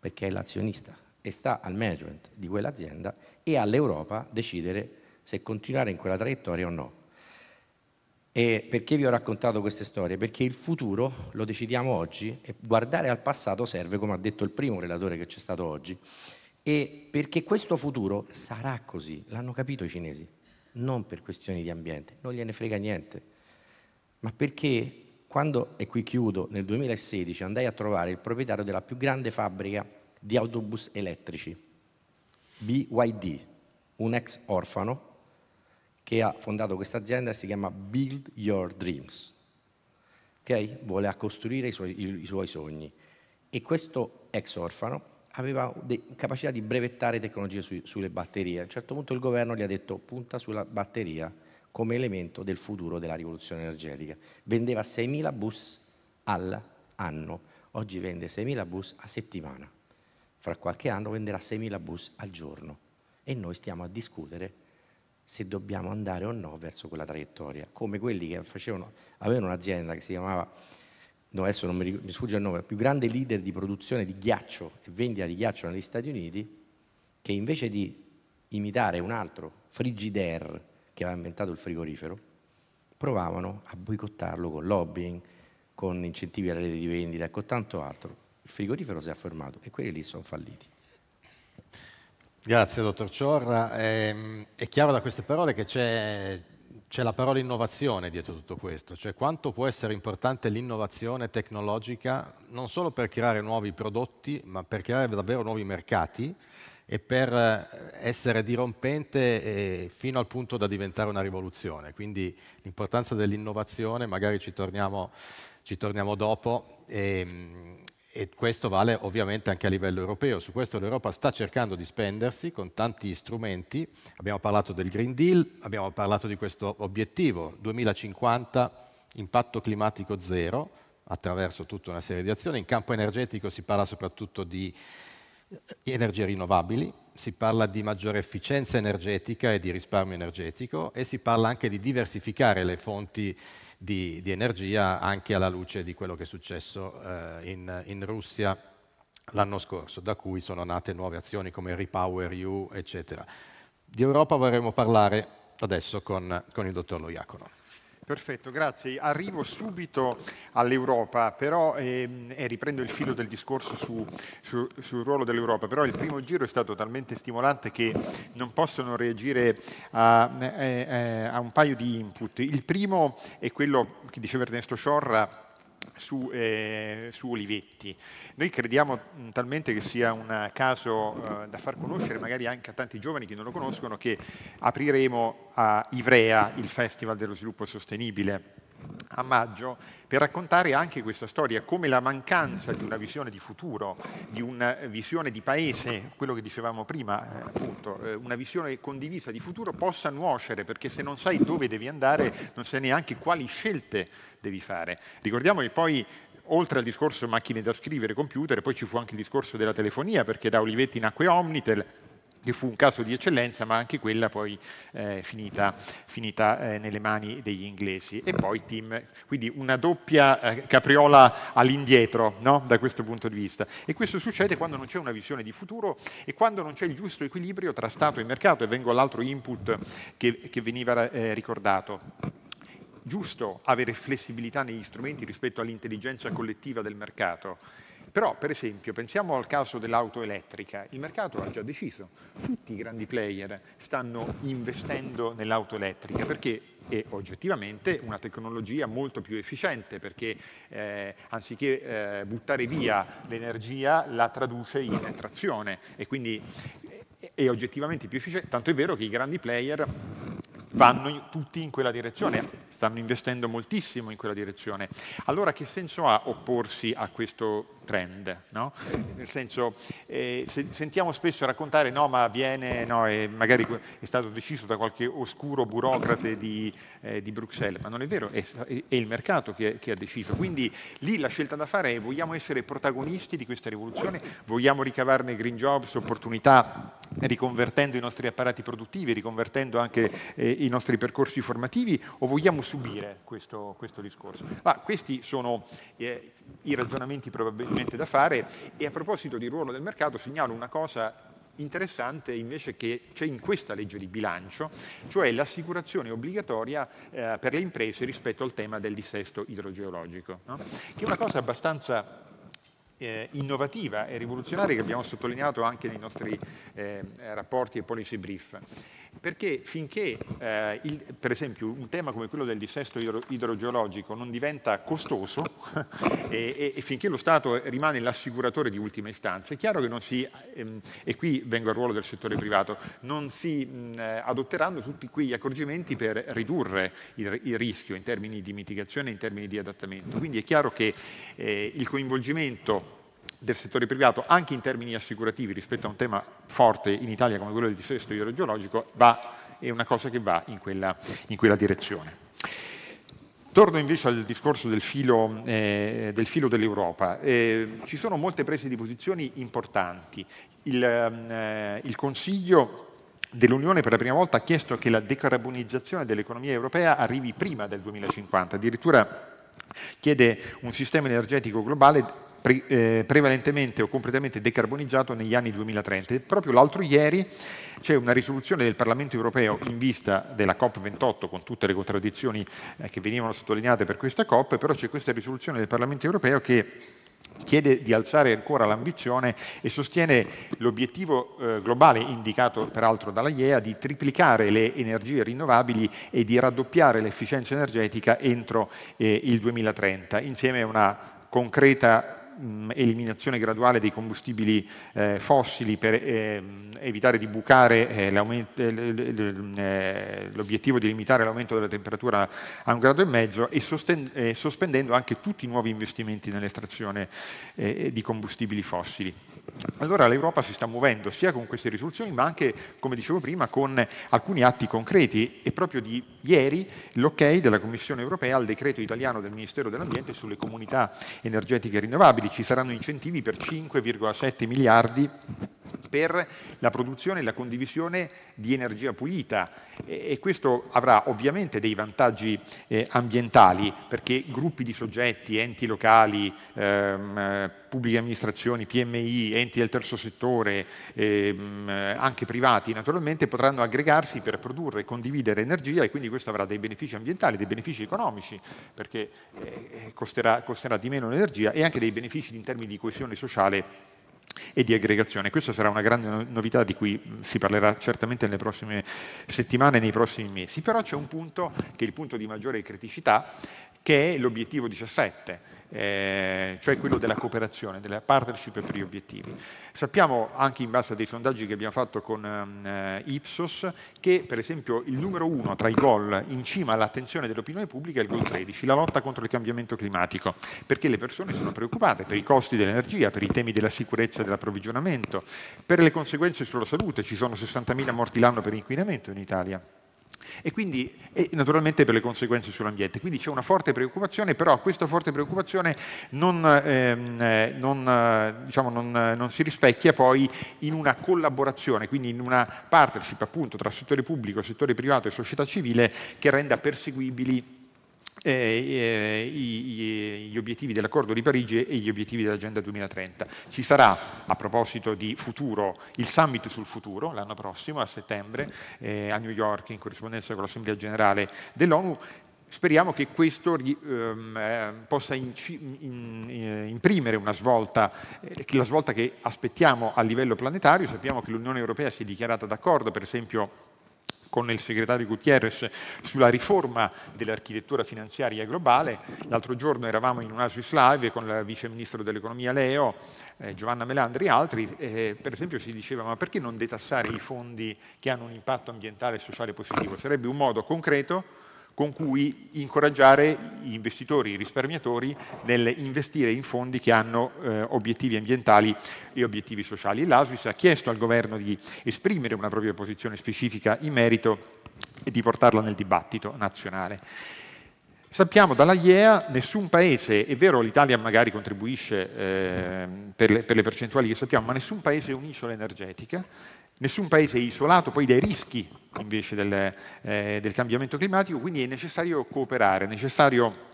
perché è l'azionista, e sta al management di quell'azienda e all'Europa decidere se continuare in quella traiettoria o no. E perché vi ho raccontato queste storie? Perché il futuro lo decidiamo oggi e guardare al passato serve, come ha detto il primo relatore che c'è stato oggi, e perché questo futuro sarà così, l'hanno capito i cinesi, non per questioni di ambiente, non gliene frega niente, ma perché quando, e qui chiudo, nel 2016 andai a trovare il proprietario della più grande fabbrica di autobus elettrici, BYD, un ex orfano che ha fondato questa azienda, si chiama Build Your Dreams, okay? vuole costruire i suoi, i suoi sogni. E questo ex orfano aveva de- capacità di brevettare tecnologie su- sulle batterie. A un certo punto il governo gli ha detto punta sulla batteria come elemento del futuro della rivoluzione energetica. Vendeva 6.000 bus all'anno, oggi vende 6.000 bus a settimana, fra qualche anno venderà 6.000 bus al giorno e noi stiamo a discutere se dobbiamo andare o no verso quella traiettoria, come quelli che facevano, avevano un'azienda che si chiamava, no, adesso non mi, ricordo, mi sfugge il nome, il più grande leader di produzione di ghiaccio e vendita di ghiaccio negli Stati Uniti, che invece di imitare un altro Frigidaire che aveva inventato il frigorifero, provavano a boicottarlo con lobbying, con incentivi alla rete di vendita e con tanto altro. Il frigorifero si è affermato e quelli lì sono falliti. Grazie dottor Ciorra. Eh, è chiaro da queste parole che c'è, la parola innovazione dietro tutto questo, cioè quanto può essere importante l'innovazione tecnologica non solo per creare nuovi prodotti, ma per creare davvero nuovi mercati e per eh, essere dirompente fino al punto da diventare una rivoluzione. Quindi l'importanza dell'innovazione, magari ci torniamo, ci torniamo dopo. E, ehm, e questo vale ovviamente anche a livello europeo. Su questo l'Europa sta cercando di spendersi con tanti strumenti. Abbiamo parlato del Green Deal, abbiamo parlato di questo obiettivo 2050 impatto climatico zero attraverso tutta una serie di azioni. In campo energetico si parla soprattutto di eh, energie rinnovabili, si parla di maggiore efficienza energetica e di risparmio energetico e si parla anche di diversificare le fonti di, di energia anche alla luce di quello che è successo eh, in, in, Russia l'anno scorso, da cui sono nate nuove azioni come Repower EU, eccetera. Di Europa vorremmo parlare adesso con, con il dottor Loiacono. Perfetto, grazie. Arrivo subito all'Europa, però, ehm, e riprendo il filo del discorso su, su, sul ruolo dell'Europa, però il primo giro è stato talmente stimolante che non posso non reagire a, eh, eh, a un paio di input. Il primo è quello che diceva Ernesto Sciorra, su, eh, su, Olivetti. Noi crediamo mm, talmente che sia un caso eh, da far conoscere magari anche a tanti giovani che non lo conoscono che apriremo a Ivrea il Festival dello Sviluppo Sostenibile a maggio per raccontare anche questa storia, come la mancanza di una visione di futuro, di una visione di paese, quello che dicevamo prima, eh, appunto, eh, una visione condivisa di futuro possa nuocere, perché se non sai dove devi andare, non sai neanche quali scelte devi fare. Ricordiamo che poi oltre al discorso macchine da scrivere, computer, poi ci fu anche il discorso della telefonia, perché da Olivetti nacque Omnitel, che fu un caso di eccellenza, ma anche quella poi eh, finita, finita eh, nelle mani degli inglesi. E poi Tim, quindi una doppia eh, capriola all'indietro no? da questo punto di vista. E questo succede quando non c'è una visione di futuro e quando non c'è il giusto equilibrio tra Stato e mercato, e vengo all'altro input che, che veniva eh, ricordato giusto avere flessibilità negli strumenti rispetto all'intelligenza collettiva del mercato però, per esempio, pensiamo al caso dell'auto elettrica. Il mercato ha già deciso, tutti i grandi player stanno investendo nell'auto elettrica perché è oggettivamente una tecnologia molto più efficiente perché eh, anziché eh, buttare via l'energia la traduce in trazione e quindi è oggettivamente più efficiente, tanto è vero che i grandi player vanno tutti in quella direzione, stanno investendo moltissimo in quella direzione. Allora che senso ha opporsi a questo trend, no? nel senso eh, se, sentiamo spesso raccontare no ma viene, no, e magari è stato deciso da qualche oscuro burocrate di, eh, di Bruxelles, ma non è vero, è, è il mercato che, che, ha deciso, quindi lì la scelta da fare è vogliamo essere protagonisti di questa rivoluzione, vogliamo ricavarne green jobs, opportunità, riconvertendo i nostri apparati produttivi, riconvertendo anche eh, i nostri percorsi formativi o vogliamo subire questo, questo discorso? Ma questi sono eh, i ragionamenti probabilmente sicuramente da fare e a proposito di ruolo del mercato segnalo una cosa interessante invece che c'è in questa legge di bilancio, cioè l'assicurazione obbligatoria eh, per le imprese rispetto al tema del dissesto idrogeologico, no? che è una cosa abbastanza eh, innovativa e rivoluzionaria che abbiamo sottolineato anche nei nostri eh, eh, rapporti e policy brief. Perché finché, eh, il, per esempio, un tema come quello del dissesto idro idrogeologico non diventa costoso e, e, e, finché lo Stato rimane l'assicuratore di ultima istanza, è chiaro che non si, ehm, e qui vengo al ruolo del settore privato, non si mh, eh, adotteranno tutti quegli accorgimenti per ridurre il, il, rischio in termini di mitigazione, in termini di adattamento. Quindi è chiaro che eh, il coinvolgimento del settore privato, anche in termini assicurativi rispetto a un tema forte in Italia come quello del dissesto idrogeologico, va, è una cosa che va in quella, in quella direzione. Torno invece al discorso del filo, eh, dell'Europa. eh, ci sono molte prese di posizioni importanti. Il, eh, il Consiglio dell'Unione per la prima volta ha chiesto che la decarbonizzazione dell'economia europea arrivi prima del 2050, addirittura chiede un sistema energetico globale pre, eh, prevalentemente o completamente decarbonizzato negli anni 2030. proprio l'altro ieri c'è una risoluzione del Parlamento europeo in vista della COP28 con tutte le contraddizioni eh, che venivano sottolineate per questa COP, però c'è questa risoluzione del Parlamento europeo che chiede di alzare ancora l'ambizione e sostiene l'obiettivo eh, globale indicato peraltro dalla IEA di triplicare le energie rinnovabili e di raddoppiare l'efficienza energetica entro eh, il 2030, insieme a una concreta mh, mm, eliminazione graduale dei combustibili eh, fossili per eh, evitare di bucare eh, eh, eh, l'obiettivo di limitare l'aumento della temperatura a un grado e mezzo e eh, sospendendo anche tutti i nuovi investimenti nell'estrazione di combustibili fossili. Allora l'Europa si sta muovendo sia con queste risoluzioni ma anche, come dicevo prima, con alcuni atti concreti e proprio di ieri l'ok della Commissione europea al decreto italiano del Ministero dell'Ambiente sulle comunità energetiche rinnovabili. Ci saranno incentivi per 5,7 miliardi per la produzione e la condivisione di energia pulita e questo avrà ovviamente dei vantaggi eh, ambientali perché gruppi di soggetti, enti locali, ehm, pubbliche amministrazioni, PMI, enti del terzo settore, ehm, anche privati naturalmente, potranno aggregarsi per produrre e condividere energia e quindi questo avrà dei benefici ambientali, dei benefici economici, perché eh, eh costerà, costerà di meno l'energia e anche dei benefici in termini di coesione sociale e di aggregazione. Questa sarà una grande novità di cui mm, si parlerà certamente nelle prossime settimane nei prossimi mesi, però c'è un punto che è il punto di maggiore criticità, che è l'obiettivo 17 eh, cioè quello della cooperazione, della partnership per gli obiettivi. Sappiamo anche in base a dei sondaggi che abbiamo fatto con eh, Ipsos che per esempio il numero uno tra i gol in cima all'attenzione dell'opinione pubblica è il gol 13, la lotta contro il cambiamento climatico, perché le persone sono preoccupate per i costi dell'energia, per i temi della sicurezza e dell'approvvigionamento, per le conseguenze sulla salute, ci sono 60.000 morti l'anno per inquinamento in Italia e quindi e naturalmente per le conseguenze sull'ambiente. Quindi c'è una forte preoccupazione, però questa forte preoccupazione non, ehm, eh, non, eh, diciamo, non, eh, non, si rispecchia poi in una collaborazione, quindi in una partnership appunto tra settore pubblico, settore privato e società civile che renda perseguibili eh, eh i, gli obiettivi dell'accordo di Parigi e gli obiettivi dell'agenda 2030. Ci sarà, a proposito di futuro, il summit sul futuro l'anno prossimo, a settembre, eh, a New York, in corrispondenza con l'Assemblea Generale dell'ONU, Speriamo che questo ehm, eh, possa in, in, eh, imprimere una svolta, eh, la svolta che aspettiamo a livello planetario. Sappiamo che l'Unione Europea si è dichiarata d'accordo, per esempio con il segretario Gutierrez sulla riforma dell'architettura finanziaria globale. L'altro giorno eravamo in una Swiss Live con il vice ministro dell'economia Leo, eh, Giovanna Melandri e altri, e per esempio si diceva ma perché non detassare i fondi che hanno un impatto ambientale e sociale positivo? Sarebbe un modo concreto con cui incoraggiare gli investitori, i risparmiatori nel investire in fondi che hanno eh, obiettivi ambientali e obiettivi sociali. L'ASVIS ha chiesto al governo di esprimere una propria posizione specifica in merito e di portarla nel dibattito nazionale. Sappiamo dalla IEA nessun paese, è vero l'Italia magari contribuisce eh, per, le, per, le, percentuali che sappiamo, ma nessun paese è un'isola energetica, nessun paese è isolato poi dai rischi invece del, eh, del cambiamento climatico, quindi è necessario cooperare, è necessario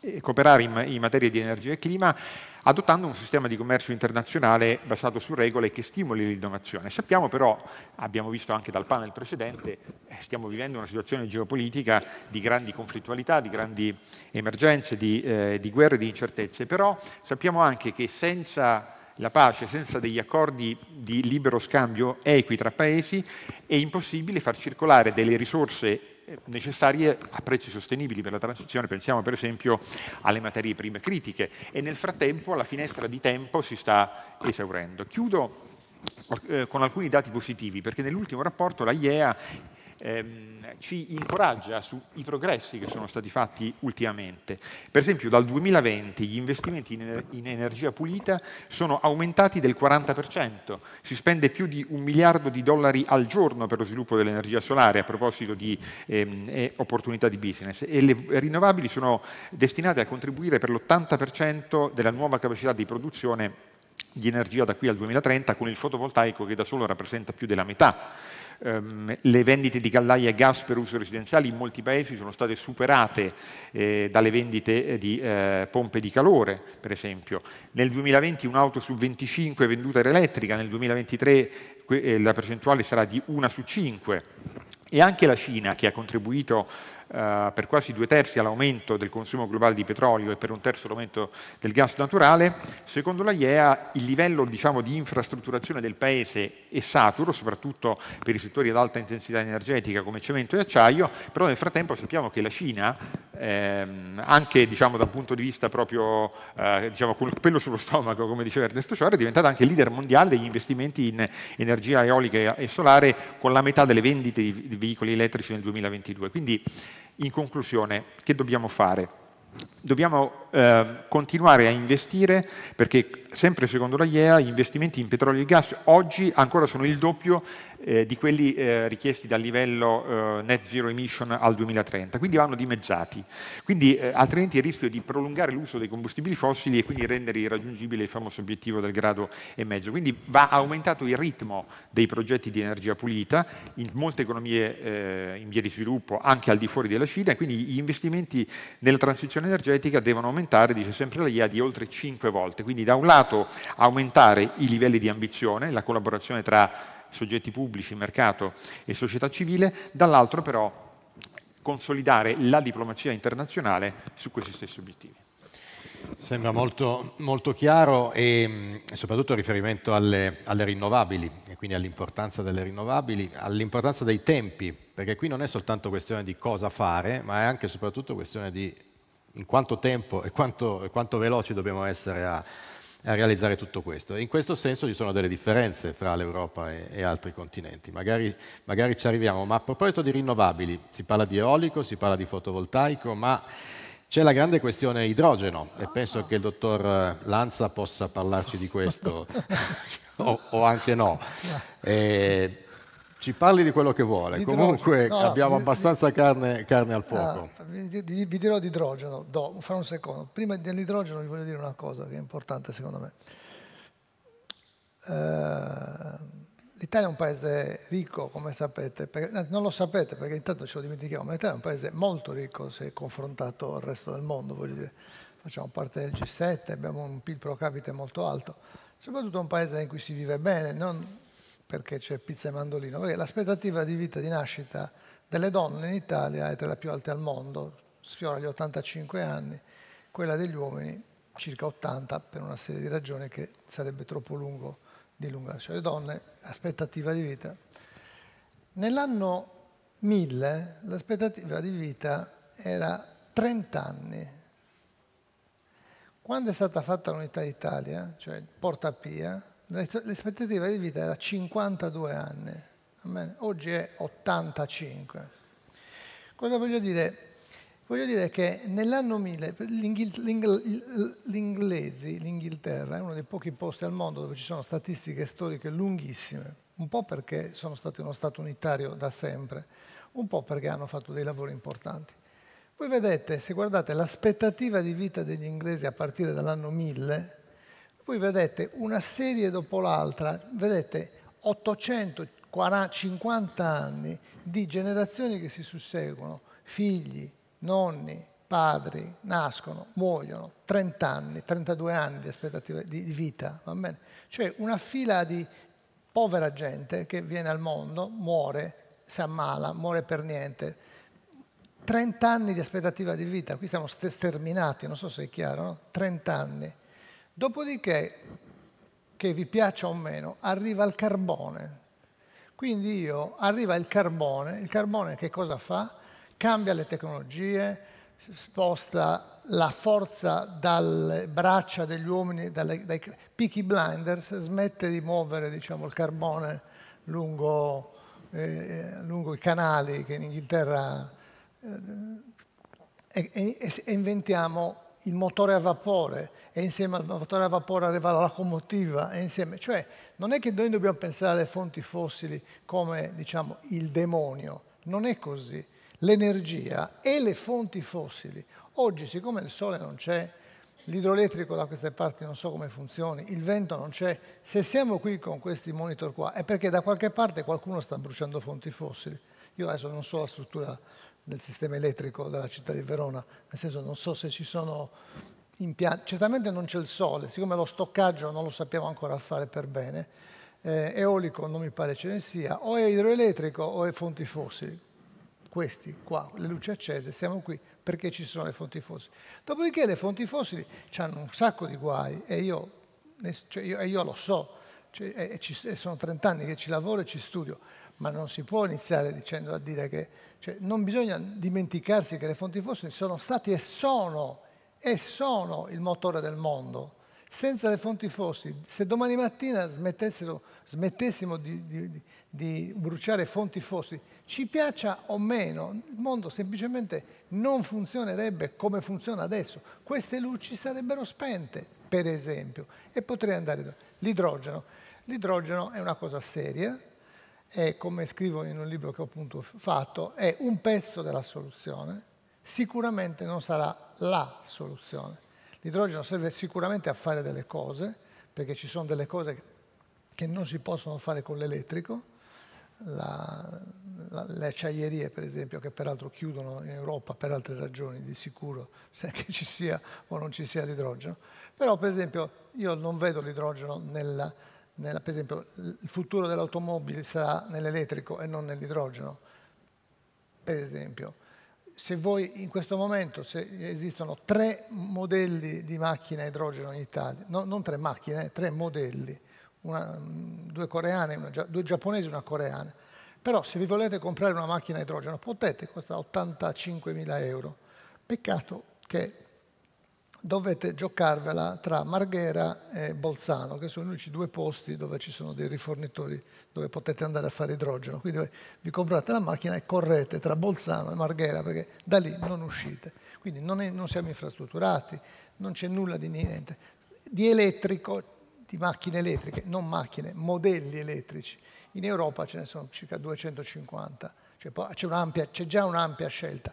eh, cooperare in, in materia di energia e clima adottando un sistema di commercio internazionale basato su regole che stimoli l'innovazione. Sappiamo però, abbiamo visto anche dal panel precedente, eh, stiamo vivendo una situazione geopolitica di grandi conflittualità, di grandi emergenze, di, eh, di guerre, di incertezze, però sappiamo anche che senza la pace senza degli accordi di libero scambio equi tra paesi è impossibile far circolare delle risorse eh, necessarie a prezzi sostenibili per la transizione, pensiamo per esempio alle materie prime critiche e nel frattempo la finestra di tempo si sta esaurendo. Chiudo eh, con alcuni dati positivi, perché nell'ultimo rapporto la IEA ehm, ci incoraggia sui progressi che sono stati fatti ultimamente. Per esempio dal 2020 gli investimenti in energia pulita sono aumentati del 40%, si spende più di un miliardo di dollari al giorno per lo sviluppo dell'energia solare a proposito di ehm, opportunità di business e le rinnovabili sono destinate a contribuire per l'80% della nuova capacità di produzione di energia da qui al 2030 con il fotovoltaico che da solo rappresenta più della metà ehm, le vendite di gallaia e gas per uso residenziale in molti paesi sono state superate eh, dalle vendite eh, di eh, pompe di calore, per esempio. Nel 2020 un'auto su 25 è venduta era elettrica, nel 2023 eh, la percentuale sarà di una su 5. E anche la Cina, che ha contribuito eh, per quasi due terzi all'aumento del consumo globale di petrolio e per un terzo all'aumento del gas naturale, secondo la IEA il livello diciamo, di infrastrutturazione del Paese è saturo, soprattutto per i settori ad alta intensità energetica come cemento e acciaio, però nel frattempo sappiamo che la Cina, ehm, anche diciamo, dal punto di vista proprio eh, diciamo, con il pelo sullo stomaco, come diceva Ernesto Ciore, è diventata anche leader mondiale degli investimenti in energia eolica e solare con la metà delle vendite di veicoli elettrici nel 2022. Quindi in conclusione, che dobbiamo fare? Dobbiamo eh, continuare a investire perché sempre secondo la IEA gli investimenti in petrolio e gas oggi ancora sono il doppio eh, di quelli eh, richiesti dal livello eh, net zero emission al 2030, quindi vanno dimezzati. Quindi eh, altrimenti il rischio è di prolungare l'uso dei combustibili fossili e quindi rendere irraggiungibile il famoso obiettivo del grado e mezzo. Quindi va aumentato il ritmo dei progetti di energia pulita in molte economie eh, in via di sviluppo, anche al di fuori della Cina, e quindi gli investimenti nella transizione energetica devono aumentare, dice sempre la IA, di oltre 5 volte. Quindi da un lato aumentare i livelli di ambizione, la collaborazione tra soggetti pubblici, mercato e società civile, dall'altro però consolidare la diplomazia internazionale su questi stessi obiettivi. Sembra molto, molto chiaro e mm, soprattutto riferimento alle, alle rinnovabili e quindi all'importanza delle rinnovabili, all'importanza dei tempi, perché qui non è soltanto questione di cosa fare, ma è anche e soprattutto questione di in quanto tempo e quanto, e quanto veloci dobbiamo essere a, a realizzare tutto questo. In questo senso ci sono delle differenze fra l'Europa e, e altri continenti, magari, magari, ci arriviamo. Ma a proposito di rinnovabili, si parla di eolico, si parla di fotovoltaico, ma c'è la grande questione idrogeno e penso che il dottor Lanza possa parlarci di questo o, o anche no. E, eh, ci parli di quello che vuole, di comunque no, abbiamo di, abbastanza di, carne, carne, al fuoco. Ah, vi, vi, dirò di idrogeno, do, fra un secondo. Prima dell'idrogeno vi voglio dire una cosa che è importante secondo me. Eh, L'Italia è un paese ricco, come sapete, perché, eh, non lo sapete perché intanto ce lo dimentichiamo, ma l'Italia è un paese molto ricco se confrontato al resto del mondo, voglio dire. Facciamo parte del G7, abbiamo un PIL pro capite molto alto, soprattutto un paese in cui si vive bene, non, perché c'è pizza e mandolino, l'aspettativa di vita di nascita delle donne in Italia è tra le più alte al mondo, sfiora gli 85 anni, quella degli uomini circa 80 per una serie di ragioni che sarebbe troppo lungo dilungare, cioè le donne, aspettativa di vita. Nell'anno 1000 l'aspettativa di vita era 30 anni. Quando è stata fatta l'unità d'Italia, cioè Porta Pia, l'aspettativa di vita era 52 anni, oggi è 85. Cosa voglio dire? Voglio dire che nell'anno 1000 l'inglesi, l'Inghilterra, è uno dei pochi posti al mondo dove ci sono statistiche storiche lunghissime, un po' perché sono stati uno Stato unitario da sempre, un po' perché hanno fatto dei lavori importanti. Voi vedete, se guardate l'aspettativa di vita degli inglesi a partire dall'anno 1000, voi vedete una serie dopo l'altra, vedete 850 anni di generazioni che si susseguono, figli, nonni, padri, nascono, muoiono, 30 anni, 32 anni di aspettativa di vita, va bene? Cioè una fila di povera gente che viene al mondo, muore, si ammala, muore per niente. 30 anni di aspettativa di vita, qui siamo sterminati, non so se è chiaro, no? 30 anni Dopodiché, che vi piaccia o meno, arriva il carbone. Quindi io, arriva il carbone, il carbone che cosa fa? Cambia le tecnologie, sposta la forza dalle braccia degli uomini, dalle, dai peaky blinders, smette di muovere diciamo, il carbone lungo, eh, eh, lungo, i canali che in Inghilterra... Eh, e, e, e inventiamo il motore a vapore e insieme al motore a vapore arriva la locomotiva e insieme, cioè non è che noi dobbiamo pensare alle fonti fossili come diciamo il demonio, non è così. L'energia e le fonti fossili. Oggi siccome il sole non c'è, l'idroelettrico da queste parti non so come funzioni, il vento non c'è, se siamo qui con questi monitor qua è perché da qualche parte qualcuno sta bruciando fonti fossili. Io adesso non so la struttura nel sistema elettrico della città di Verona, nel senso non so se ci sono impianti, certamente non c'è il sole, siccome lo stoccaggio non lo sappiamo ancora fare per bene, eh, eolico non mi pare ce ne sia, o è idroelettrico o è fonti fossili, questi qua, le luci accese, siamo qui perché ci sono le fonti fossili. Dopodiché le fonti fossili hanno un sacco di guai e io, cioè io, e io lo so, cioè, e ci, e sono 30 anni che ci lavoro e ci studio ma non si può iniziare dicendo a dire che cioè, non bisogna dimenticarsi che le fonti fossili sono stati e sono, e sono il motore del mondo. Senza le fonti fossili, se domani mattina smettessimo di, di, di bruciare fonti fossili, ci piaccia o meno, il mondo semplicemente non funzionerebbe come funziona adesso. Queste luci sarebbero spente, per esempio, e potrei andare. L'idrogeno. L'idrogeno è una cosa seria, è, come scrivo in un libro che ho appunto fatto, è un pezzo della soluzione, sicuramente non sarà la soluzione. L'idrogeno serve sicuramente a fare delle cose, perché ci sono delle cose che non si possono fare con l'elettrico, la, la, le acciaierie per esempio, che peraltro chiudono in Europa per altre ragioni di sicuro, se che ci sia o non ci sia l'idrogeno. Però per esempio io non vedo l'idrogeno nella nella, per esempio il futuro dell'automobile sarà nell'elettrico e non nell'idrogeno, per esempio. Se voi in questo momento esistono tre modelli di macchina a idrogeno in Italia, no, non tre macchine, eh, tre modelli, una, mm, due coreane, una, due giapponesi e una coreana, però se vi volete comprare una macchina a idrogeno potete, costa 85.000 euro, peccato che dovete giocarvela tra Marghera e Bolzano, che sono gli unici due posti dove ci sono dei rifornitori dove potete andare a fare idrogeno. Quindi vi comprate la macchina e correte tra Bolzano e Marghera perché da lì non uscite. Quindi non, è, non siamo infrastrutturati, non c'è nulla di niente. Di elettrico, di macchine elettriche, non macchine, modelli elettrici. In Europa ce ne sono circa 250, cioè, c'è, c'è già un'ampia scelta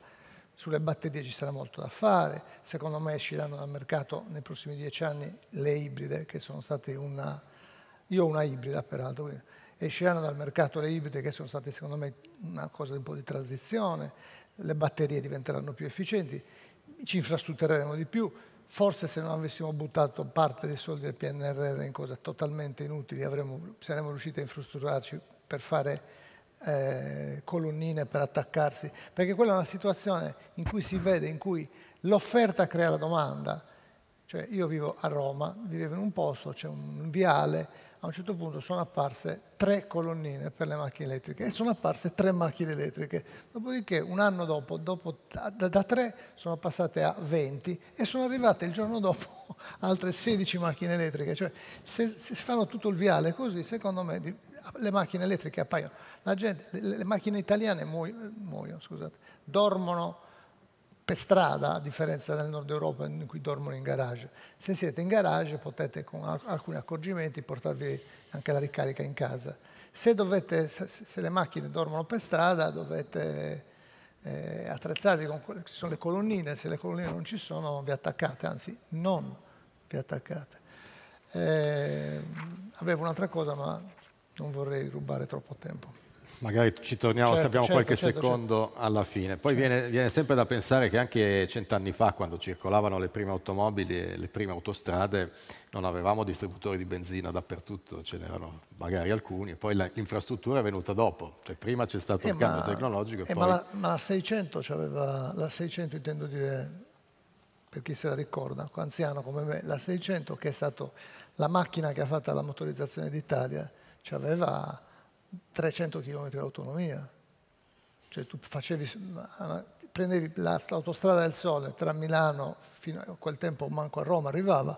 sulle batterie ci sarà molto da fare, secondo me usciranno dal mercato nei prossimi dieci anni le ibride che sono state una... Io ho una ibrida peraltro, esciranno dal mercato le ibride che sono state secondo me una cosa di un po' di transizione, le batterie diventeranno più efficienti, ci infrastruttureremo di più, forse se non avessimo buttato parte dei soldi del PNRR in cose totalmente inutili avremmo, saremmo riusciti a infrastrutturarci per fare eh, colonnine per attaccarsi, perché quella è una situazione in cui si vede, in cui l'offerta crea la domanda. Cioè io vivo a Roma, vivevo in un posto, c'è un viale, a un certo punto sono apparse tre colonnine per le macchine elettriche e sono apparse tre macchine elettriche. Dopodiché, un anno dopo, dopo da, da, tre sono passate a 20 e sono arrivate il giorno dopo altre 16 macchine elettriche. Cioè, se, se fanno tutto il viale così, secondo me le macchine elettriche appaiono, La gente, le, le, macchine italiane muoiono, muoio, scusate, dormono per strada, a differenza del nord Europa in cui dormono in garage. Se siete in garage potete con alcuni accorgimenti portarvi anche la ricarica in casa. Se, dovete, se, se le macchine dormono per strada dovete eh, attrezzarvi, con, ci sono le colonnine, se le colonnine non ci sono vi attaccate, anzi non vi attaccate. Eh, avevo un'altra cosa ma non vorrei rubare troppo tempo. Magari ci torniamo certo, se abbiamo certo, qualche certo, certo, secondo alla fine. Poi certo. viene, viene, sempre da pensare che anche cent'anni fa, quando circolavano le prime automobili e le prime autostrade, non avevamo distributori di benzina dappertutto, ce n'erano magari alcuni, poi l'infrastruttura è venuta dopo. Cioè, prima c'è stato eh, il cambio ma, tecnologico. Eh, poi... ma, la, ma, la, 600 aveva, la 600 intendo dire per chi se la ricorda, anziano come me, la 600 che è stata la macchina che ha fatto la motorizzazione d'Italia cioè aveva 300 km di autonomia. Cioè tu facevi, prendevi l'autostrada del Sole tra Milano, fino a quel tempo manco a Roma arrivava,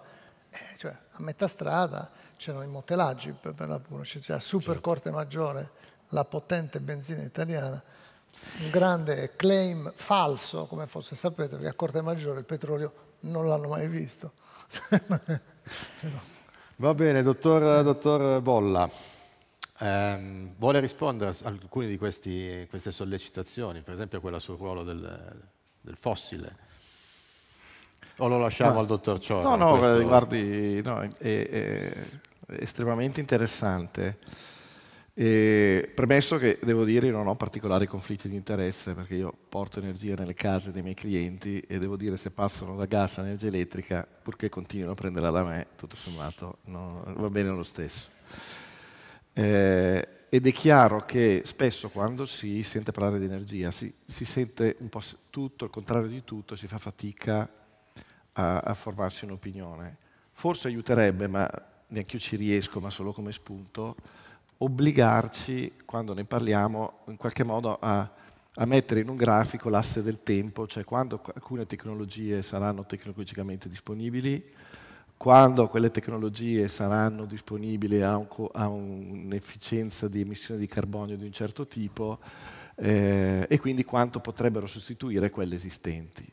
eh, cioè, a metà strada c'erano i motelaggi per, per l'appunto, c'era Super Corte Maggiore, la potente benzina italiana, un grande claim falso, come forse sapete, perché a Corte Maggiore il petrolio non l'hanno mai visto. Però... Va bene, dottor, dottor Bolla, ehm, vuole rispondere a alcune di questi, queste sollecitazioni, per esempio quella sul ruolo del, del fossile? O lo lasciamo Ma, al dottor Ciora? No, no, questo... guardi, no, è, è, estremamente interessante. E premesso che devo dire io non ho particolari conflitti di interesse perché io porto energia nelle case dei miei clienti e devo dire se passano da gas a energia elettrica purché continuino a prenderla da me tutto sommato no, va bene lo stesso eh, ed è chiaro che spesso quando si sente parlare di energia si, si sente un po' tutto il contrario di tutto si fa fatica a, a formarsi un'opinione forse aiuterebbe ma neanche io ci riesco ma solo come spunto obbligarci, quando ne parliamo, in qualche modo a, a mettere in un grafico l'asse del tempo, cioè quando alcune tecnologie saranno tecnologicamente disponibili, quando quelle tecnologie saranno disponibili a, un, a un'efficienza di emissione di carbonio di un certo tipo eh, e quindi quanto potrebbero sostituire quelle esistenti.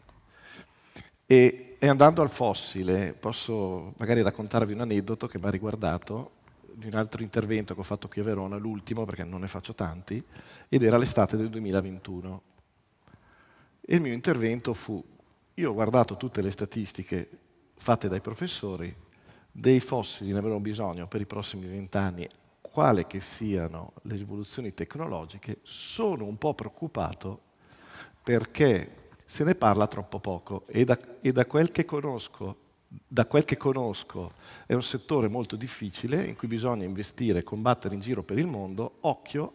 E, e andando al fossile, posso magari raccontarvi un aneddoto che mi ha riguardato di un altro intervento che ho fatto qui a Verona, l'ultimo perché non ne faccio tanti, ed era l'estate del 2021. E il mio intervento fu, io ho guardato tutte le statistiche fatte dai professori, dei fossili ne avremo bisogno per i prossimi vent'anni, quale che siano le rivoluzioni tecnologiche, sono un po' preoccupato perché se ne parla troppo poco e da, e da quel che conosco da quel che conosco, è un settore molto difficile in cui bisogna investire e combattere in giro per il mondo, occhio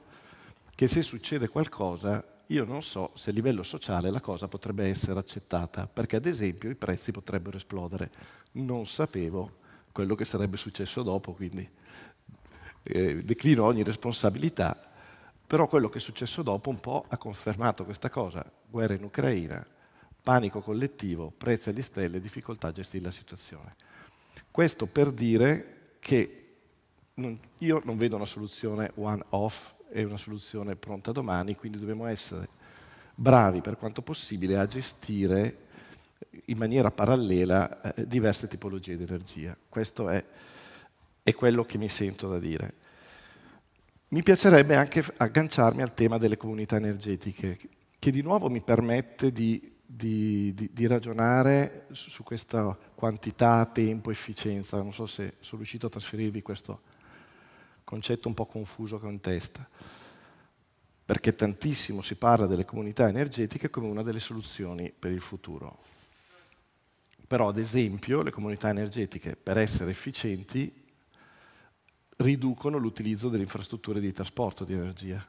che se succede qualcosa io non so se a livello sociale la cosa potrebbe essere accettata, perché ad esempio i prezzi potrebbero esplodere. Non sapevo quello che sarebbe successo dopo, quindi eh, declino ogni responsabilità, però quello che è successo dopo un po' ha confermato questa cosa, guerra in Ucraina, panico collettivo, prezzi alle stelle, difficoltà a gestire la situazione. Questo per dire che non, io non vedo una soluzione one-off e una soluzione pronta domani, quindi dobbiamo essere bravi per quanto possibile a gestire in maniera parallela eh, diverse tipologie di energia. Questo è, è quello che mi sento da dire. Mi piacerebbe anche agganciarmi al tema delle comunità energetiche, che di nuovo mi permette di di, di, di ragionare su questa quantità, tempo, efficienza. Non so se sono riuscito a trasferirvi questo concetto un po' confuso che ho in testa, perché tantissimo si parla delle comunità energetiche come una delle soluzioni per il futuro. Però, ad esempio, le comunità energetiche, per essere efficienti, riducono l'utilizzo delle infrastrutture di trasporto di energia.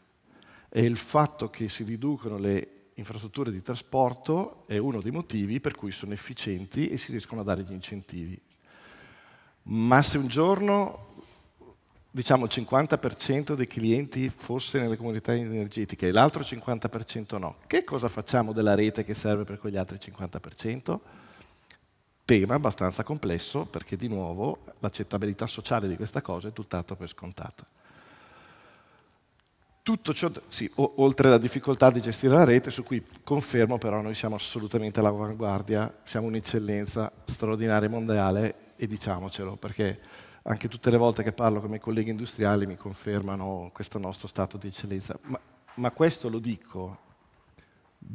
E il fatto che si riducono le infrastrutture di trasporto è uno dei motivi per cui sono efficienti e si riescono a dare gli incentivi. Ma se un giorno diciamo, il 50% dei clienti fosse nelle comunità energetiche e l'altro 50% no, che cosa facciamo della rete che serve per quegli altri 50%? Tema abbastanza complesso perché di nuovo l'accettabilità sociale di questa cosa è tutt'altro per scontata. Tutto ciò, sì, o, oltre alla difficoltà di gestire la rete, su cui confermo però noi siamo assolutamente all'avanguardia, siamo un'eccellenza straordinaria mondiale e diciamocelo, perché anche tutte le volte che parlo con i miei colleghi industriali mi confermano questo nostro stato di eccellenza. Ma, ma questo lo dico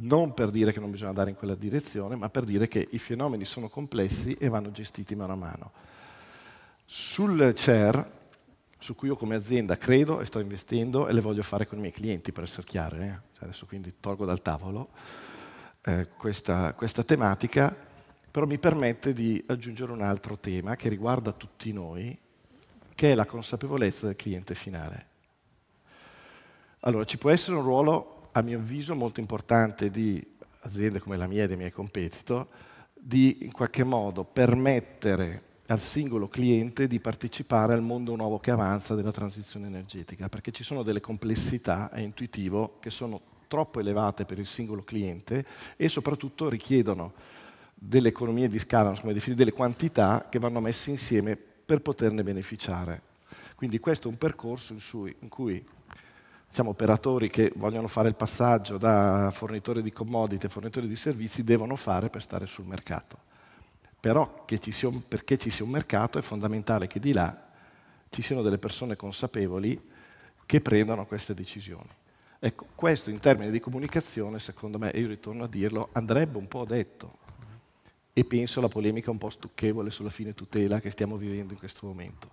non per dire che non bisogna andare in quella direzione, ma per dire che i fenomeni sono complessi e vanno gestiti mano a mano. Sul CER su cui io come azienda credo e sto investendo e le voglio fare con i miei clienti, per essere chiaro. Eh? Cioè adesso quindi tolgo dal tavolo eh, questa, questa tematica, però mi permette di aggiungere un altro tema che riguarda tutti noi, che è la consapevolezza del cliente finale. Allora, ci può essere un ruolo, a mio avviso, molto importante di aziende come la mia e dei miei competitor, di in qualche modo permettere al singolo cliente di partecipare al mondo nuovo che avanza della transizione energetica, perché ci sono delle complessità, è intuitivo, che sono troppo elevate per il singolo cliente e soprattutto richiedono delle economie di scala, insomma, delle quantità che vanno messe insieme per poterne beneficiare. Quindi questo è un percorso in, sui, in cui diciamo, operatori che vogliono fare il passaggio da fornitore di commodity a fornitore di servizi devono fare per stare sul mercato. Però ci sia, perché ci sia un mercato è fondamentale che di là ci siano delle persone consapevoli che prendano queste decisioni. Ecco, questo in termini di comunicazione, secondo me, e io ritorno a dirlo, andrebbe un po' detto. E penso alla polemica un po' stucchevole sulla fine tutela che stiamo vivendo in questo momento.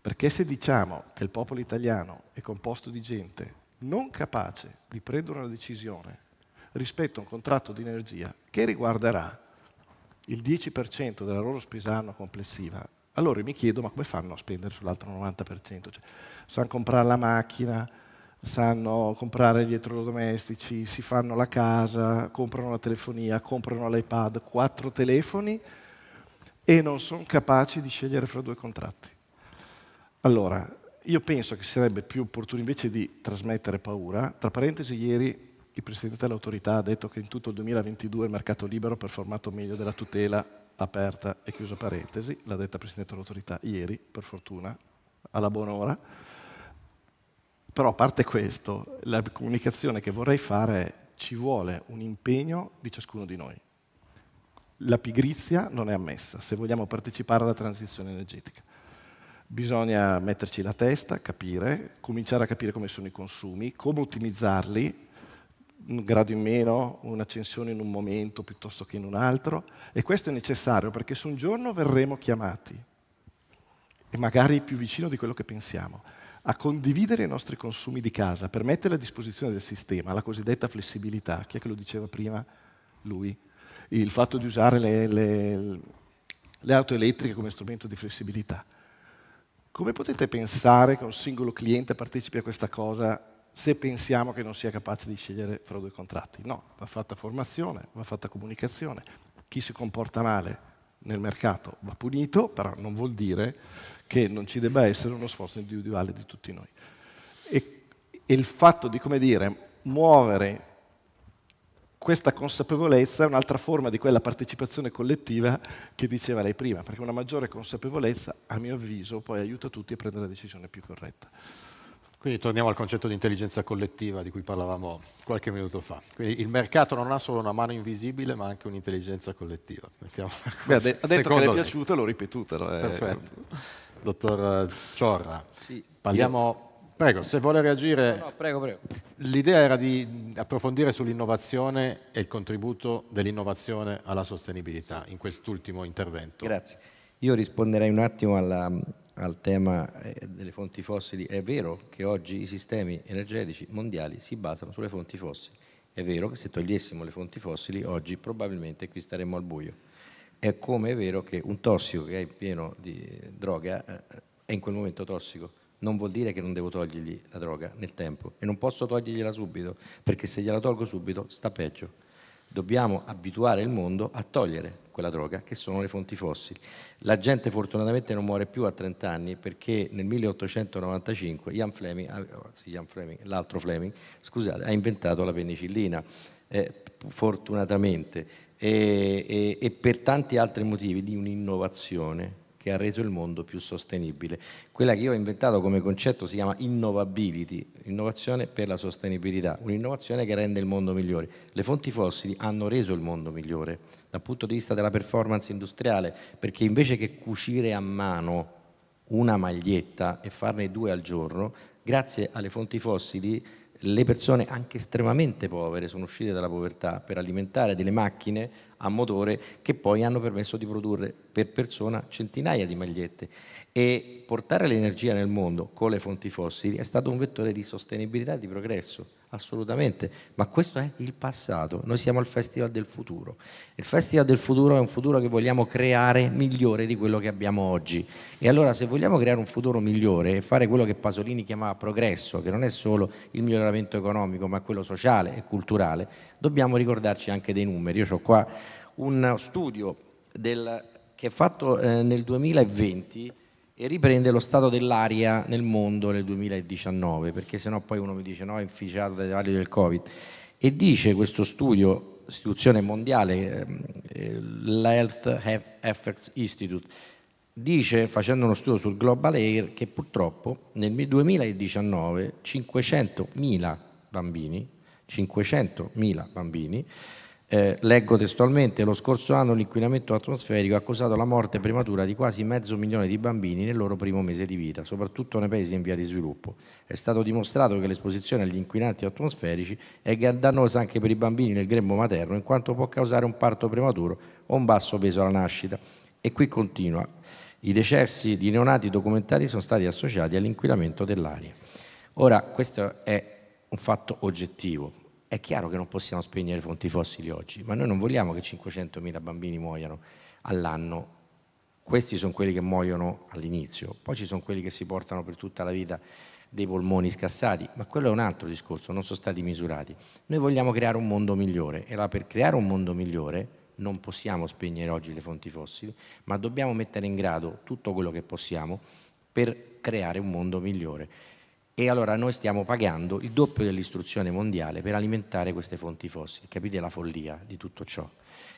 Perché se diciamo che il popolo italiano è composto di gente non capace di prendere una decisione rispetto a un contratto di energia che riguarderà il 10% della loro spesa annua complessiva, allora mi chiedo ma come fanno a spendere sull'altro 90%? Cioè, sanno comprare la macchina, sanno comprare gli elettrodomestici, si fanno la casa, comprano la telefonia, comprano l'iPad, quattro telefoni e non sono capaci di scegliere fra due contratti. Allora, io penso che sarebbe più opportuno invece di trasmettere paura, tra parentesi ieri il Presidente dell'autorità ha detto che in tutto il 2022 il mercato libero ha performato meglio della tutela aperta e chiusa parentesi, l'ha detta il Presidente dell'autorità ieri, per fortuna, alla buon'ora. Però a parte questo, la comunicazione che vorrei fare è ci vuole un impegno di ciascuno di noi. La pigrizia non è ammessa se vogliamo partecipare alla transizione energetica. Bisogna metterci la testa, capire, cominciare a capire come sono i consumi, come ottimizzarli un grado in meno, un'accensione in un momento piuttosto che in un altro, e questo è necessario perché su un giorno verremo chiamati, e magari più vicino di quello che pensiamo, a condividere i nostri consumi di casa per mettere a disposizione del sistema, la cosiddetta flessibilità, chi è che lo diceva prima? Lui, il fatto di usare le, le, le auto elettriche come strumento di flessibilità. Come potete pensare che un singolo cliente partecipi a questa cosa se pensiamo che non sia capace di scegliere fra due contratti. No, va fatta formazione, va fatta comunicazione. Chi si comporta male nel mercato va punito, però non vuol dire che non ci debba essere uno sforzo individuale di tutti noi. E, e il fatto di, come dire, muovere questa consapevolezza è un'altra forma di quella partecipazione collettiva che diceva lei prima, perché una maggiore consapevolezza, a mio avviso, poi aiuta tutti a prendere la decisione più corretta. Quindi torniamo al concetto di intelligenza collettiva di cui parlavamo qualche minuto fa. Quindi il mercato non ha solo una mano invisibile, ma anche un'intelligenza collettiva. Mettiamo Beh, ha, ha detto che le è piaciuta, l'ho ripetuta. No? Eh, Perfetto. Dottor eh, Ciorra, sì, parliamo... Prego, se vuole reagire... No, no, prego, prego. L'idea era di approfondire sull'innovazione e il contributo dell'innovazione alla sostenibilità in quest'ultimo intervento. Grazie. Io risponderei un attimo alla, al tema eh, delle fonti fossili. È vero che oggi i sistemi energetici mondiali si basano sulle fonti fossili. È vero che se togliessimo le fonti fossili oggi probabilmente qui staremmo al buio. È come è vero che un tossico che è pieno di eh, droga eh, è in quel momento tossico non vuol dire che non devo togliergli la droga nel tempo e non posso togliergliela subito, perché se gliela tolgo subito sta peggio. Dobbiamo abituare il mondo a togliere quella droga, che sono le fonti fossili. La gente fortunatamente non muore più a 30 anni perché nel 1895 ah, Ian Fleming, l'altro Fleming, scusate, ha inventato la penicillina, eh, fortunatamente, e, e, e per tanti altri motivi di un'innovazione che ha reso il mondo più sostenibile. Quella che io ho inventato come concetto si chiama innovability, innovazione per la sostenibilità, un'innovazione che rende il mondo migliore. Le fonti fossili hanno reso il mondo migliore, dal punto di vista della performance industriale, perché invece che cucire a mano una maglietta e farne due al giorno, grazie alle fonti fossili le persone anche estremamente povere sono uscite dalla povertà per alimentare delle macchine a motore che poi hanno permesso di produrre per persona centinaia di magliette e portare l'energia nel mondo con le fonti fossili è stato un vettore di sostenibilità e di progresso assolutamente, ma questo è il passato, noi siamo al Festival del Futuro. Il Festival del Futuro è un futuro che vogliamo creare migliore di quello che abbiamo oggi. E allora se vogliamo creare un futuro migliore e fare quello che Pasolini chiamava progresso, che non è solo il miglioramento economico, ma quello sociale e culturale, dobbiamo ricordarci anche dei numeri. Io ho qua un studio del, che è fatto eh, nel 2020 e riprende lo stato dell'aria nel mondo nel 2019, perché sennò poi uno mi dice no, è inficiato dai valori del Covid. E dice questo studio, istituzione mondiale, ehm, eh, l'Health Effects Institute, dice, facendo uno studio sul Global Air, che purtroppo nel 2019 500.000 bambini, 500.000 bambini eh, leggo testualmente, lo scorso anno l'inquinamento atmosferico ha causato la morte prematura di quasi mezzo milione di bambini nel loro primo mese di vita, soprattutto nei paesi in via di sviluppo. È stato dimostrato che l'esposizione agli inquinanti atmosferici è dannosa anche per i bambini nel grembo materno, in quanto può causare un parto prematuro o un basso peso alla nascita. E qui continua. I decessi di neonati documentati sono stati associati all'inquinamento dell'aria. Ora, questo è un fatto oggettivo, è chiaro che non possiamo spegnere fonti fossili oggi, ma noi non vogliamo che 500.000 bambini muoiano all'anno. Questi sono quelli che muoiono all'inizio, poi ci sono quelli che si portano per tutta la vita dei polmoni scassati, ma quello è un altro discorso, non sono stati misurati. Noi vogliamo creare un mondo migliore e là per creare un mondo migliore non possiamo spegnere oggi le fonti fossili, ma dobbiamo mettere in grado tutto quello che possiamo per creare un mondo migliore e allora noi stiamo pagando il doppio dell'istruzione mondiale per alimentare queste fonti fossili. Capite la follia di tutto ciò?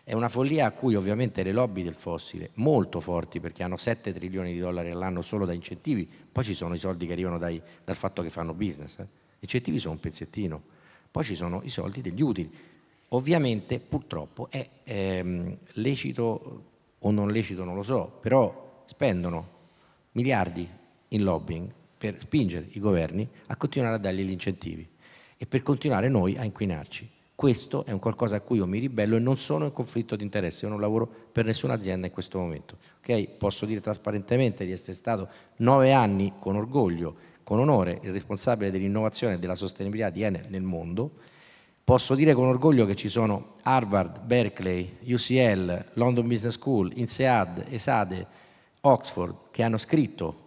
È una follia a cui ovviamente le lobby del fossile, molto forti perché hanno 7 trilioni di dollari all'anno solo da incentivi, poi ci sono i soldi che arrivano dai, dal fatto che fanno business, eh? gli incentivi sono un pezzettino, poi ci sono i soldi degli utili. Ovviamente purtroppo è ehm, lecito o non lecito, non lo so, però spendono miliardi in lobbying per spingere i governi a continuare a dargli gli incentivi e per continuare noi a inquinarci. Questo è un qualcosa a cui io mi ribello e non sono in conflitto di interesse, io non lavoro per nessuna azienda in questo momento. Okay? Posso dire trasparentemente di essere stato nove anni con orgoglio, con onore, il responsabile dell'innovazione e della sostenibilità di Enel nel mondo. Posso dire con orgoglio che ci sono Harvard, Berkeley, UCL, London Business School, INSEAD, ESADE, Oxford che hanno scritto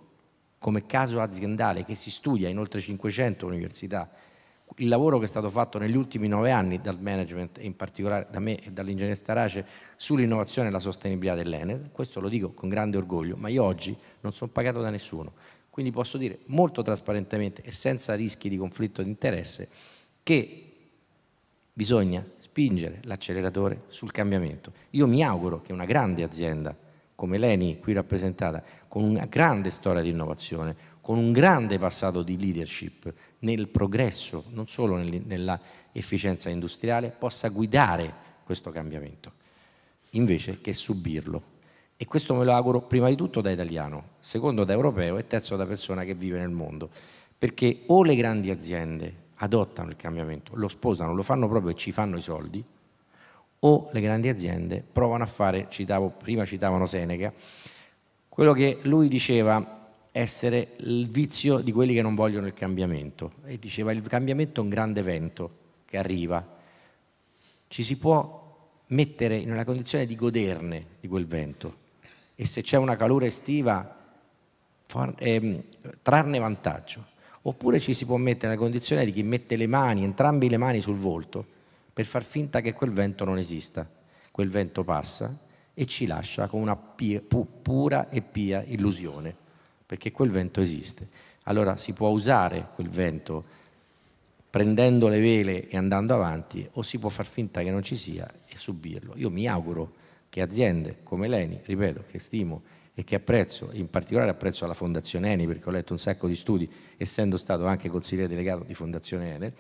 come caso aziendale che si studia in oltre 500 università, il lavoro che è stato fatto negli ultimi nove anni dal management e in particolare da me e dall'ingegnere Starace sull'innovazione e la sostenibilità dell'Ener, questo lo dico con grande orgoglio, ma io oggi non sono pagato da nessuno, quindi posso dire molto trasparentemente e senza rischi di conflitto di interesse che bisogna spingere l'acceleratore sul cambiamento. Io mi auguro che una grande azienda come l'ENI qui rappresentata, con una grande storia di innovazione, con un grande passato di leadership nel progresso, non solo nell'efficienza industriale, possa guidare questo cambiamento, invece che subirlo. E questo me lo auguro prima di tutto da italiano, secondo da europeo e terzo da persona che vive nel mondo, perché o le grandi aziende adottano il cambiamento, lo sposano, lo fanno proprio e ci fanno i soldi, o le grandi aziende provano a fare, citavo, prima citavano Seneca, quello che lui diceva essere il vizio di quelli che non vogliono il cambiamento e diceva il cambiamento è un grande evento che arriva, ci si può mettere in una condizione di goderne di quel vento e se c'è una calura estiva far, ehm, trarne vantaggio oppure ci si può mettere nella condizione di chi mette le mani, entrambe le mani sul volto per far finta che quel vento non esista. Quel vento passa e ci lascia con una pia, pu, pura e pia illusione, perché quel vento esiste. Allora si può usare quel vento prendendo le vele e andando avanti o si può far finta che non ci sia e subirlo. Io mi auguro che aziende come l'ENI, ripeto, che stimo e che apprezzo, in particolare apprezzo la Fondazione ENI perché ho letto un sacco di studi, essendo stato anche consigliere delegato di Fondazione ENI,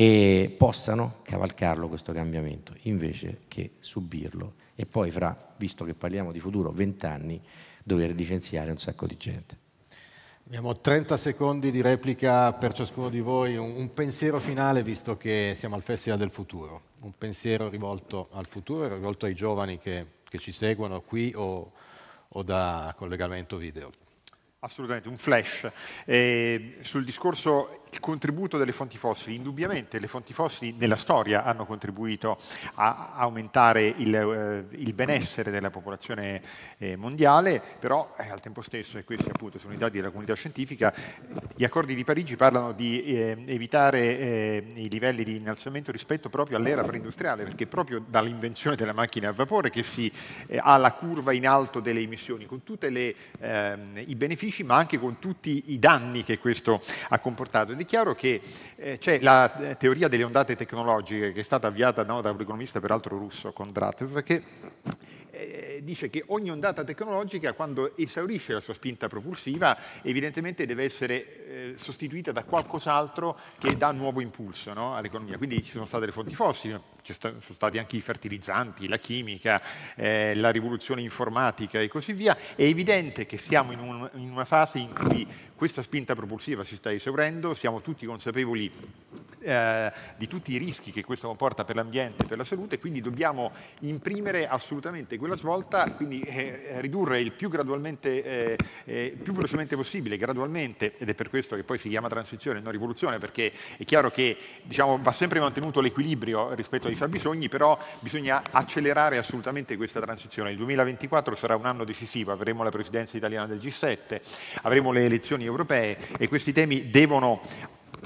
e possano cavalcarlo questo cambiamento invece che subirlo e poi fra, visto che parliamo di futuro, vent'anni dover licenziare un sacco di gente. Abbiamo 30 secondi di replica per ciascuno di voi, un, un, pensiero finale visto che siamo al Festival del Futuro, un pensiero rivolto al futuro, rivolto ai giovani che, che ci seguono qui o, o da collegamento video. Assolutamente, un flash. Eh, sul discorso il contributo delle fonti fossili. Indubbiamente le fonti fossili nella storia hanno contribuito a aumentare il, eh, il benessere della popolazione eh, mondiale, però eh, al tempo stesso, e questi appunto sono i dati della comunità scientifica, gli accordi di Parigi parlano di eh, evitare eh, i livelli di innalzamento rispetto proprio all'era preindustriale, perché è proprio dall'invenzione della macchina a vapore che si eh, ha la curva in alto delle emissioni, con tutti ehm, i benefici ma anche con tutti i danni che questo ha comportato dichiaro che eh, c'è la eh, teoria delle ondate tecnologiche che è stata avviata no, da un economista peraltro russo, Kondratov, che eh, dice che ogni ondata tecnologica, quando esaurisce la sua spinta propulsiva, evidentemente deve essere eh, sostituita da qualcos'altro che dà nuovo impulso no, all'economia. Quindi ci sono state le fonti fossili, ci sono stati anche i fertilizzanti, la chimica, eh, la rivoluzione informatica e così via. È evidente che siamo in, un, in una fase in cui questa spinta propulsiva si sta esaurendo, siamo tutti consapevoli eh, di tutti i rischi che questo comporta per l'ambiente e per la salute, quindi dobbiamo imprimere assolutamente quella svolta, quindi eh, ridurre il più, gradualmente, eh, eh più velocemente possibile, gradualmente, ed è per questo che poi si chiama transizione e non rivoluzione, perché è chiaro che diciamo, va sempre mantenuto l'equilibrio rispetto ai fabbisogni, però bisogna accelerare assolutamente questa transizione. Il 2024 sarà un anno decisivo, avremo la presidenza italiana del G7, avremo le elezioni europee e questi temi devono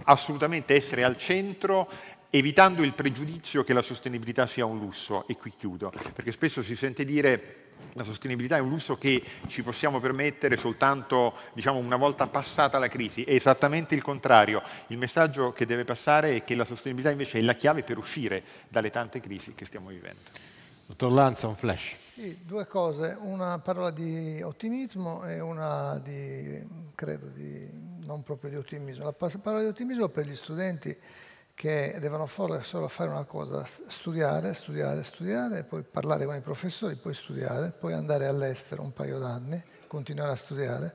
assolutamente essere al centro evitando il pregiudizio che la sostenibilità sia un lusso, e qui chiudo, perché spesso si sente dire la sostenibilità è un lusso che ci possiamo permettere soltanto diciamo, una volta passata la crisi, è esattamente il contrario. Il messaggio che deve passare è che la sostenibilità invece è la chiave per uscire dalle tante crisi che stiamo vivendo. Dottor Lanza, un flash. Sì, due cose, una parola di ottimismo e una di, credo, di, non proprio di ottimismo. La parola di ottimismo per gli studenti che devono solo fare una cosa, studiare, studiare, studiare, poi parlare con i professori, poi studiare, poi andare all'estero un paio d'anni, continuare a studiare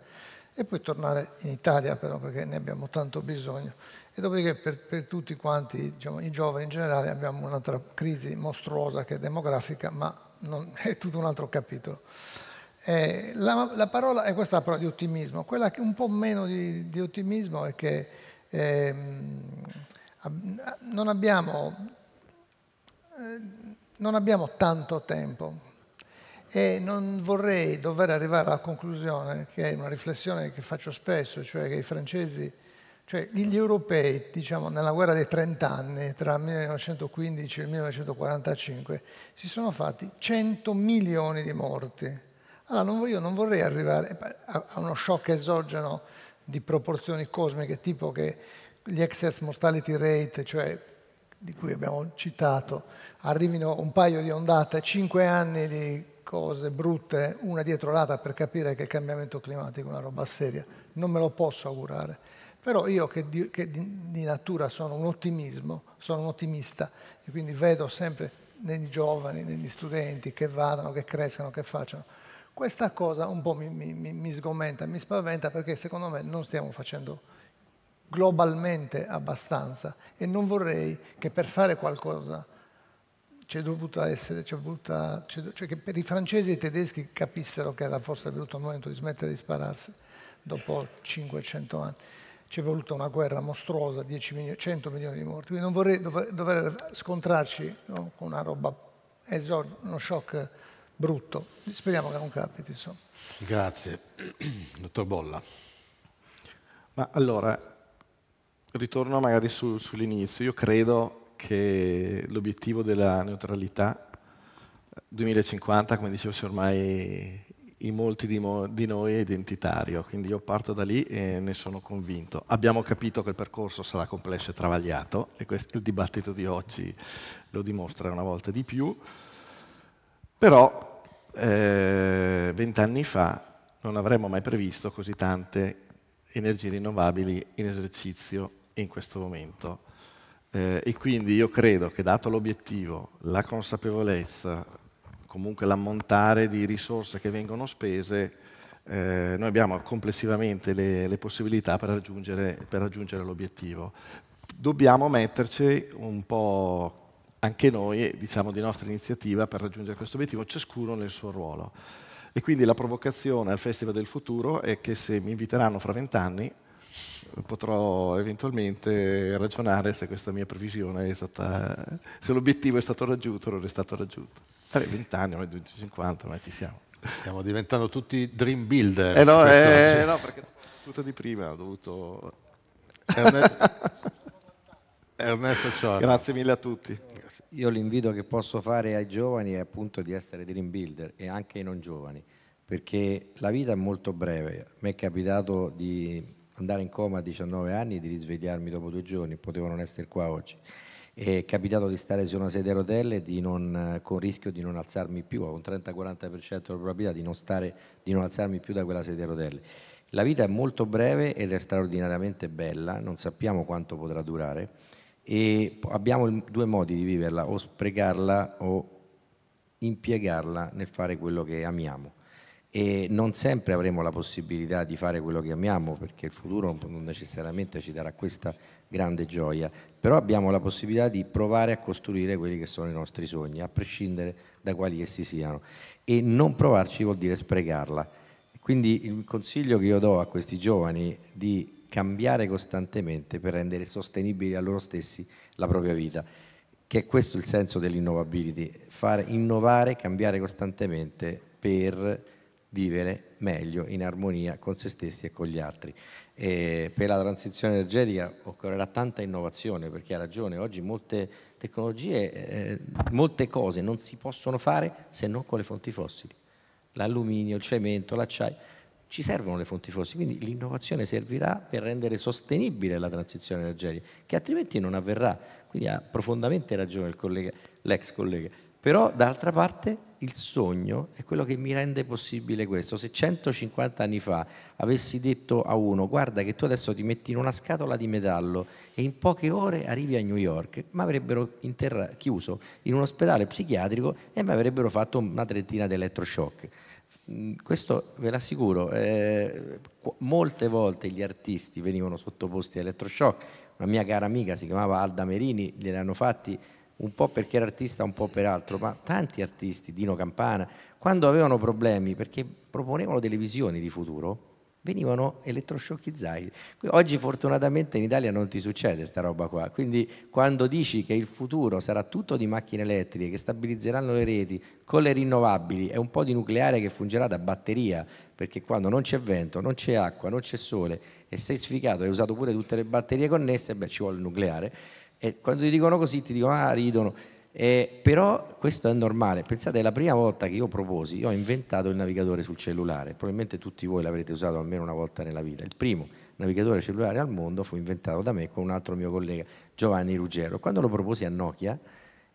e poi tornare in Italia però perché ne abbiamo tanto bisogno e dopodiché per, per tutti quanti, diciamo, i giovani in generale, abbiamo un'altra crisi mostruosa che è demografica, ma non, è tutto un altro capitolo. Eh, la, la, parola è questa la parola di ottimismo, quella che un po' meno di, di ottimismo è che eh, non, abbiamo, eh, non abbiamo tanto tempo e non vorrei dover arrivare alla conclusione, che è una riflessione che faccio spesso, cioè che i francesi cioè gli europei, diciamo, nella guerra dei 30 anni, tra il 1915 e il 1945, si sono fatti 100 milioni di morti. Allora io non vorrei arrivare eh, a uno shock esogeno di proporzioni cosmiche, tipo che gli excess mortality rate, cioè di cui abbiamo citato, arrivino un paio di ondate, cinque anni di cose brutte una dietro l'altra per capire che il cambiamento climatico è una roba seria. Non me lo posso augurare però io che, di, che di, natura sono un ottimismo, sono un ottimista e quindi vedo sempre nei giovani, negli studenti che vadano, che crescano, che facciano. Questa cosa un po' mi, mi, mi sgomenta, mi spaventa perché secondo me non stiamo facendo globalmente abbastanza e non vorrei che per fare qualcosa c'è dovuta essere, c'è dovuta, cioè che per i francesi e i tedeschi capissero che era forse venuto il momento di smettere di spararsi dopo 500 anni c'è voluta una guerra mostruosa, milioni, 100 milioni di morti, quindi non vorrei dover, dover scontrarci no, con una roba esordio, uno shock brutto. Speriamo che non capiti. Insomma. Grazie, dottor Bolla. Ma allora, ritorno magari su, sull'inizio. Io credo che l'obiettivo della neutralità 2050, eh, come dicevo, sia ormai in molti di, di, noi è identitario, quindi io parto da lì e ne sono convinto. Abbiamo capito che il percorso sarà complesso e travagliato e questo, il dibattito di oggi lo dimostra una volta di più, però eh, vent'anni eh, fa non avremmo mai previsto così tante energie rinnovabili in esercizio in questo momento. Eh, e quindi io credo che dato l'obiettivo, la consapevolezza, comunque l'ammontare di risorse che vengono spese, eh, noi abbiamo complessivamente le, le possibilità per raggiungere, per raggiungere l'obiettivo. Dobbiamo metterci un po' anche noi, diciamo, di nostra iniziativa per raggiungere questo obiettivo, ciascuno nel suo ruolo. E quindi la provocazione al Festival del Futuro è che se mi inviteranno fra vent'anni potrò eventualmente ragionare se questa mia previsione è stata, se l'obiettivo è stato raggiunto o non è stato raggiunto. Vabbè, 20 anni, 250, ma ci siamo. Stiamo diventando tutti dream builder. Eh no, eh, eh no, perché tutto di prima ho dovuto... Ernesto Ciorno. Grazie mille a tutti. Io l'invito che posso fare ai giovani è appunto di essere dream builder e anche ai non giovani, perché la vita è molto breve. A me è capitato di andare in coma a 19 anni e di risvegliarmi dopo due giorni, potevo non essere qua oggi. È capitato di stare su una sedia a rotelle non, con rischio di non alzarmi più, ho un 30-40% di probabilità di non, stare, di non alzarmi più da quella sedia a rotelle. La vita è molto breve ed è straordinariamente bella, non sappiamo quanto potrà durare e abbiamo due modi di viverla, o sprecarla o impiegarla nel fare quello che amiamo e non sempre avremo la possibilità di fare quello che amiamo perché il futuro non necessariamente ci darà questa grande gioia, però abbiamo la possibilità di provare a costruire quelli che sono i nostri sogni, a prescindere da quali essi siano e non provarci vuol dire sprecarla. Quindi il consiglio che io do a questi giovani è di cambiare costantemente per rendere sostenibili a loro stessi la propria vita che è questo il senso dell'innovability, far innovare, cambiare costantemente per vivere meglio in armonia con se stessi e con gli altri. E per la transizione energetica occorrerà tanta innovazione perché ha ragione, oggi molte tecnologie, eh, molte cose non si possono fare se non con le fonti fossili, l'alluminio, il cemento, l'acciaio, ci servono le fonti fossili, quindi l'innovazione servirà per rendere sostenibile la transizione energetica, che altrimenti non avverrà, quindi ha profondamente ragione l'ex collega, collega, però d'altra parte il sogno è quello che mi rende possibile questo. Se 150 anni fa avessi detto a uno guarda che tu adesso ti metti in una scatola di metallo e in poche ore arrivi a New York, mi avrebbero interra- chiuso in un ospedale psichiatrico e mi avrebbero fatto una trentina di elettroshock. Mm, questo ve l'assicuro, eh, molte volte gli artisti venivano sottoposti a elettroshock, una mia cara amica si chiamava Alda Merini, glieli hanno fatti un po' perché era artista, un po' per altro, ma tanti artisti, Dino Campana, quando avevano problemi perché proponevano delle visioni di futuro, venivano elettrosciocchizzati. Oggi fortunatamente in Italia non ti succede sta roba qua, quindi quando dici che il futuro sarà tutto di macchine elettriche che stabilizzeranno le reti con le rinnovabili e un po' di nucleare che fungerà da batteria, perché quando non c'è vento, non c'è acqua, non c'è sole e sei sfigato e hai usato pure tutte le batterie connesse, beh ci vuole il nucleare e quando ti dicono così ti dicono, ah, ridono. Eh, però questo è normale. Pensate, la prima volta che io proposi, io ho inventato il navigatore sul cellulare. Probabilmente tutti voi l'avrete usato almeno una volta nella vita. Il primo navigatore cellulare al mondo fu inventato da me con un altro mio collega, Giovanni Ruggero. Quando lo proposi a Nokia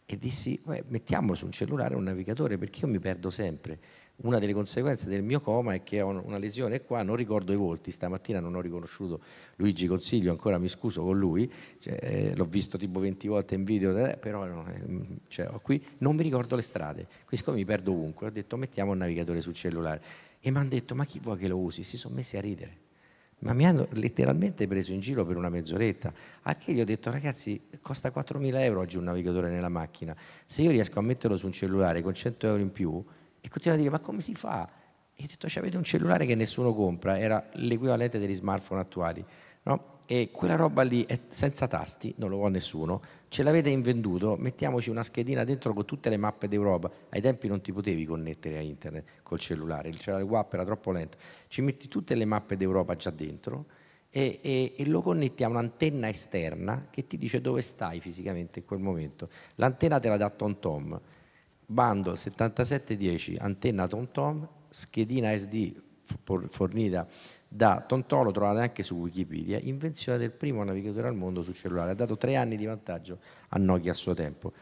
e dissi, mettiamo su un cellulare un navigatore perché io mi perdo sempre una delle conseguenze del mio coma è che ho una lesione qua, non ricordo i volti, stamattina non ho riconosciuto Luigi Consiglio, ancora mi scuso con lui, cioè, eh, l'ho visto tipo 20 volte in video, eh, però no, eh, cioè, qui, non mi ricordo le strade, qui siccome mi perdo ovunque, ho detto mettiamo un navigatore sul cellulare e mi hanno detto ma chi vuoi che lo usi? Si sono messi a ridere. Ma mi hanno letteralmente preso in giro per una mezz'oretta. anche gli ho detto, ragazzi, costa 4.000 euro oggi un navigatore nella macchina. Se io riesco a metterlo su un cellulare con 100 euro in più, e continuano a dire ma come si fa? E ho detto, cioè, avete un cellulare che nessuno compra, era l'equivalente degli smartphone attuali, no? e quella roba lì è senza tasti, non lo vuole nessuno, ce l'avete invenduto, mettiamoci una schedina dentro con tutte le mappe d'Europa, ai tempi non ti potevi connettere a internet col cellulare, il cellulare WAP era troppo lento, ci metti tutte le mappe d'Europa già dentro e, e, e lo connetti a un'antenna esterna che ti dice dove stai fisicamente in quel momento, l'antenna te la dà Tom Tom, bando 7710, antenna TomTom, schedina SD fornita da Tontolo, trovate anche su Wikipedia, invenzione del primo navigatore al mondo sul cellulare, ha dato tre anni di vantaggio a Nokia a suo tempo.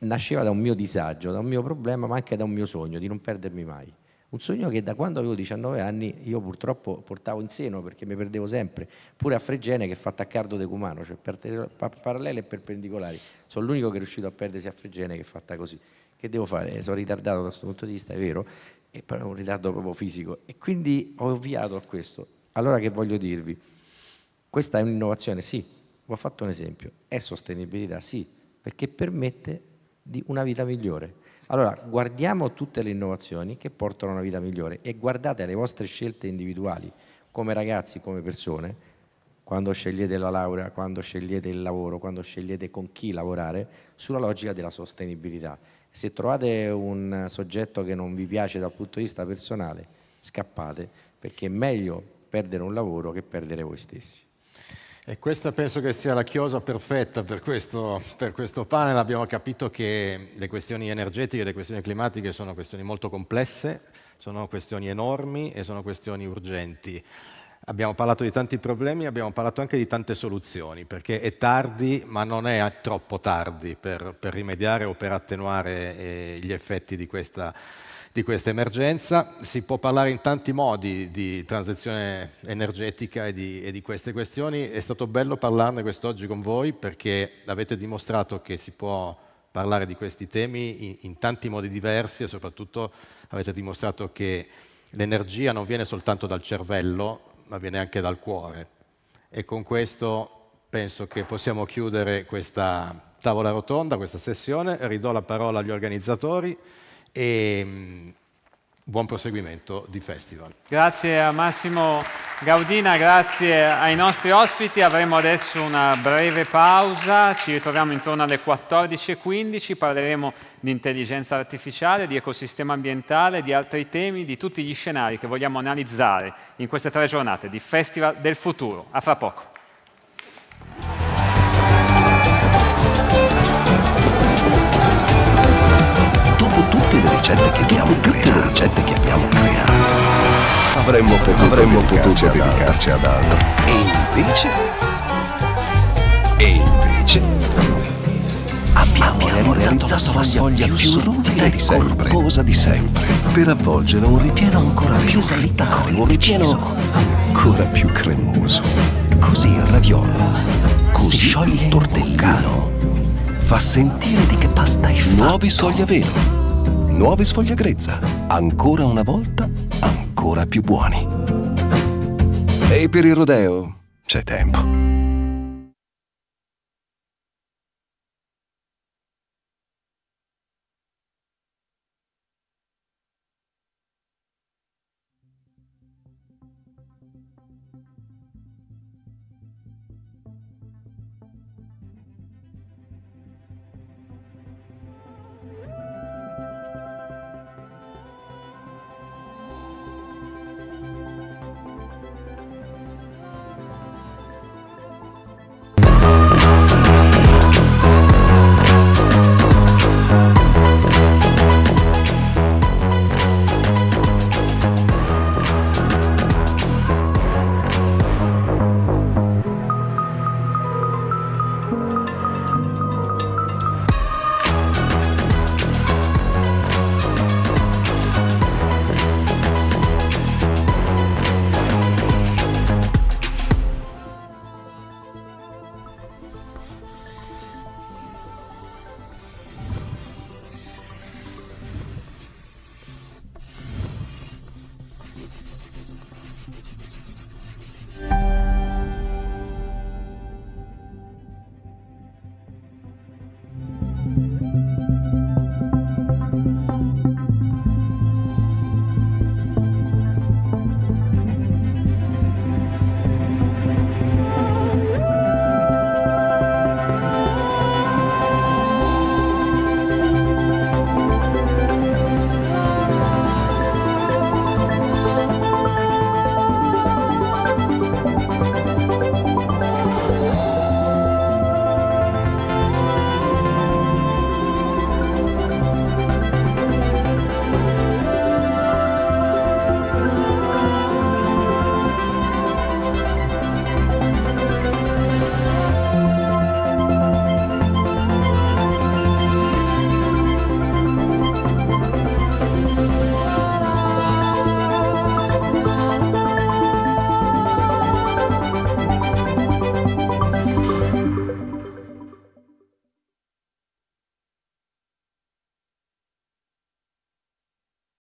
Nasceva da un mio disagio, da un mio problema, ma anche da un mio sogno di non perdermi mai un sogno che da quando avevo 19 anni io purtroppo portavo in seno perché mi perdevo sempre, pure a Fregene che è fatta a Cardo de Cumano, cioè parallele e perpendicolari, sono l'unico che è riuscito a perdersi a Fregene che è fatta così. Che devo fare? Eh, sono ritardato da questo punto di vista, è vero, è un ritardo proprio fisico. E quindi ho avviato a questo. Allora che voglio dirvi? Questa è un'innovazione, sì, ho fatto un esempio, è sostenibilità, sì, perché permette di una vita migliore allora, guardiamo tutte le innovazioni che portano a una vita migliore e guardate alle vostre scelte individuali, come ragazzi, come persone, quando scegliete la laurea, quando scegliete il lavoro, quando scegliete con chi lavorare, sulla logica della sostenibilità. Se trovate un soggetto che non vi piace dal punto di vista personale, scappate, perché è meglio perdere un lavoro che perdere voi stessi. E questa penso che sia la chiosa perfetta per questo, per questo, panel. Abbiamo capito che le questioni energetiche, le questioni climatiche sono questioni molto complesse, sono questioni enormi e sono questioni urgenti. Abbiamo parlato di tanti problemi, abbiamo parlato anche di tante soluzioni, perché è tardi, ma non è troppo tardi per, per rimediare o per attenuare eh, gli effetti di questa situazione di questa emergenza. Si può parlare in tanti modi di transizione energetica e di, e di queste questioni. È stato bello parlarne quest'oggi con voi perché avete dimostrato che si può parlare di questi temi in, in tanti modi diversi e soprattutto avete dimostrato che l'energia non viene soltanto dal cervello, ma viene anche dal cuore. E con questo penso che possiamo chiudere questa tavola rotonda, questa sessione. Ridò la parola agli organizzatori e mm, buon proseguimento di festival. Grazie a Massimo Gaudina, grazie ai nostri ospiti. Avremo adesso una breve pausa, ci ritroviamo intorno alle 14.15, parleremo di intelligenza artificiale, di ecosistema ambientale, di altri temi, di tutti gli scenari che vogliamo analizzare in queste tre giornate di Festival del Futuro. A fra poco. ricette che abbiamo creato. ricette che abbiamo creato. Avremmo potuto, Avremmo potuto dedicarci, ad altro. E invece... E invece... Abbiamo, abbiamo realizzato, la soglia più, più ruvida e sempre, corposa di sempre per avvolgere un ripieno ancora più saltare, un ripieno ancora più cremoso. Così il raviolo, così si scioglie il tortellino, fa sentire di che pasta è fatta. Nuovi soglia velo nuovi grezza. ancora una volta ancora più buoni. E per il rodeo c'è tempo.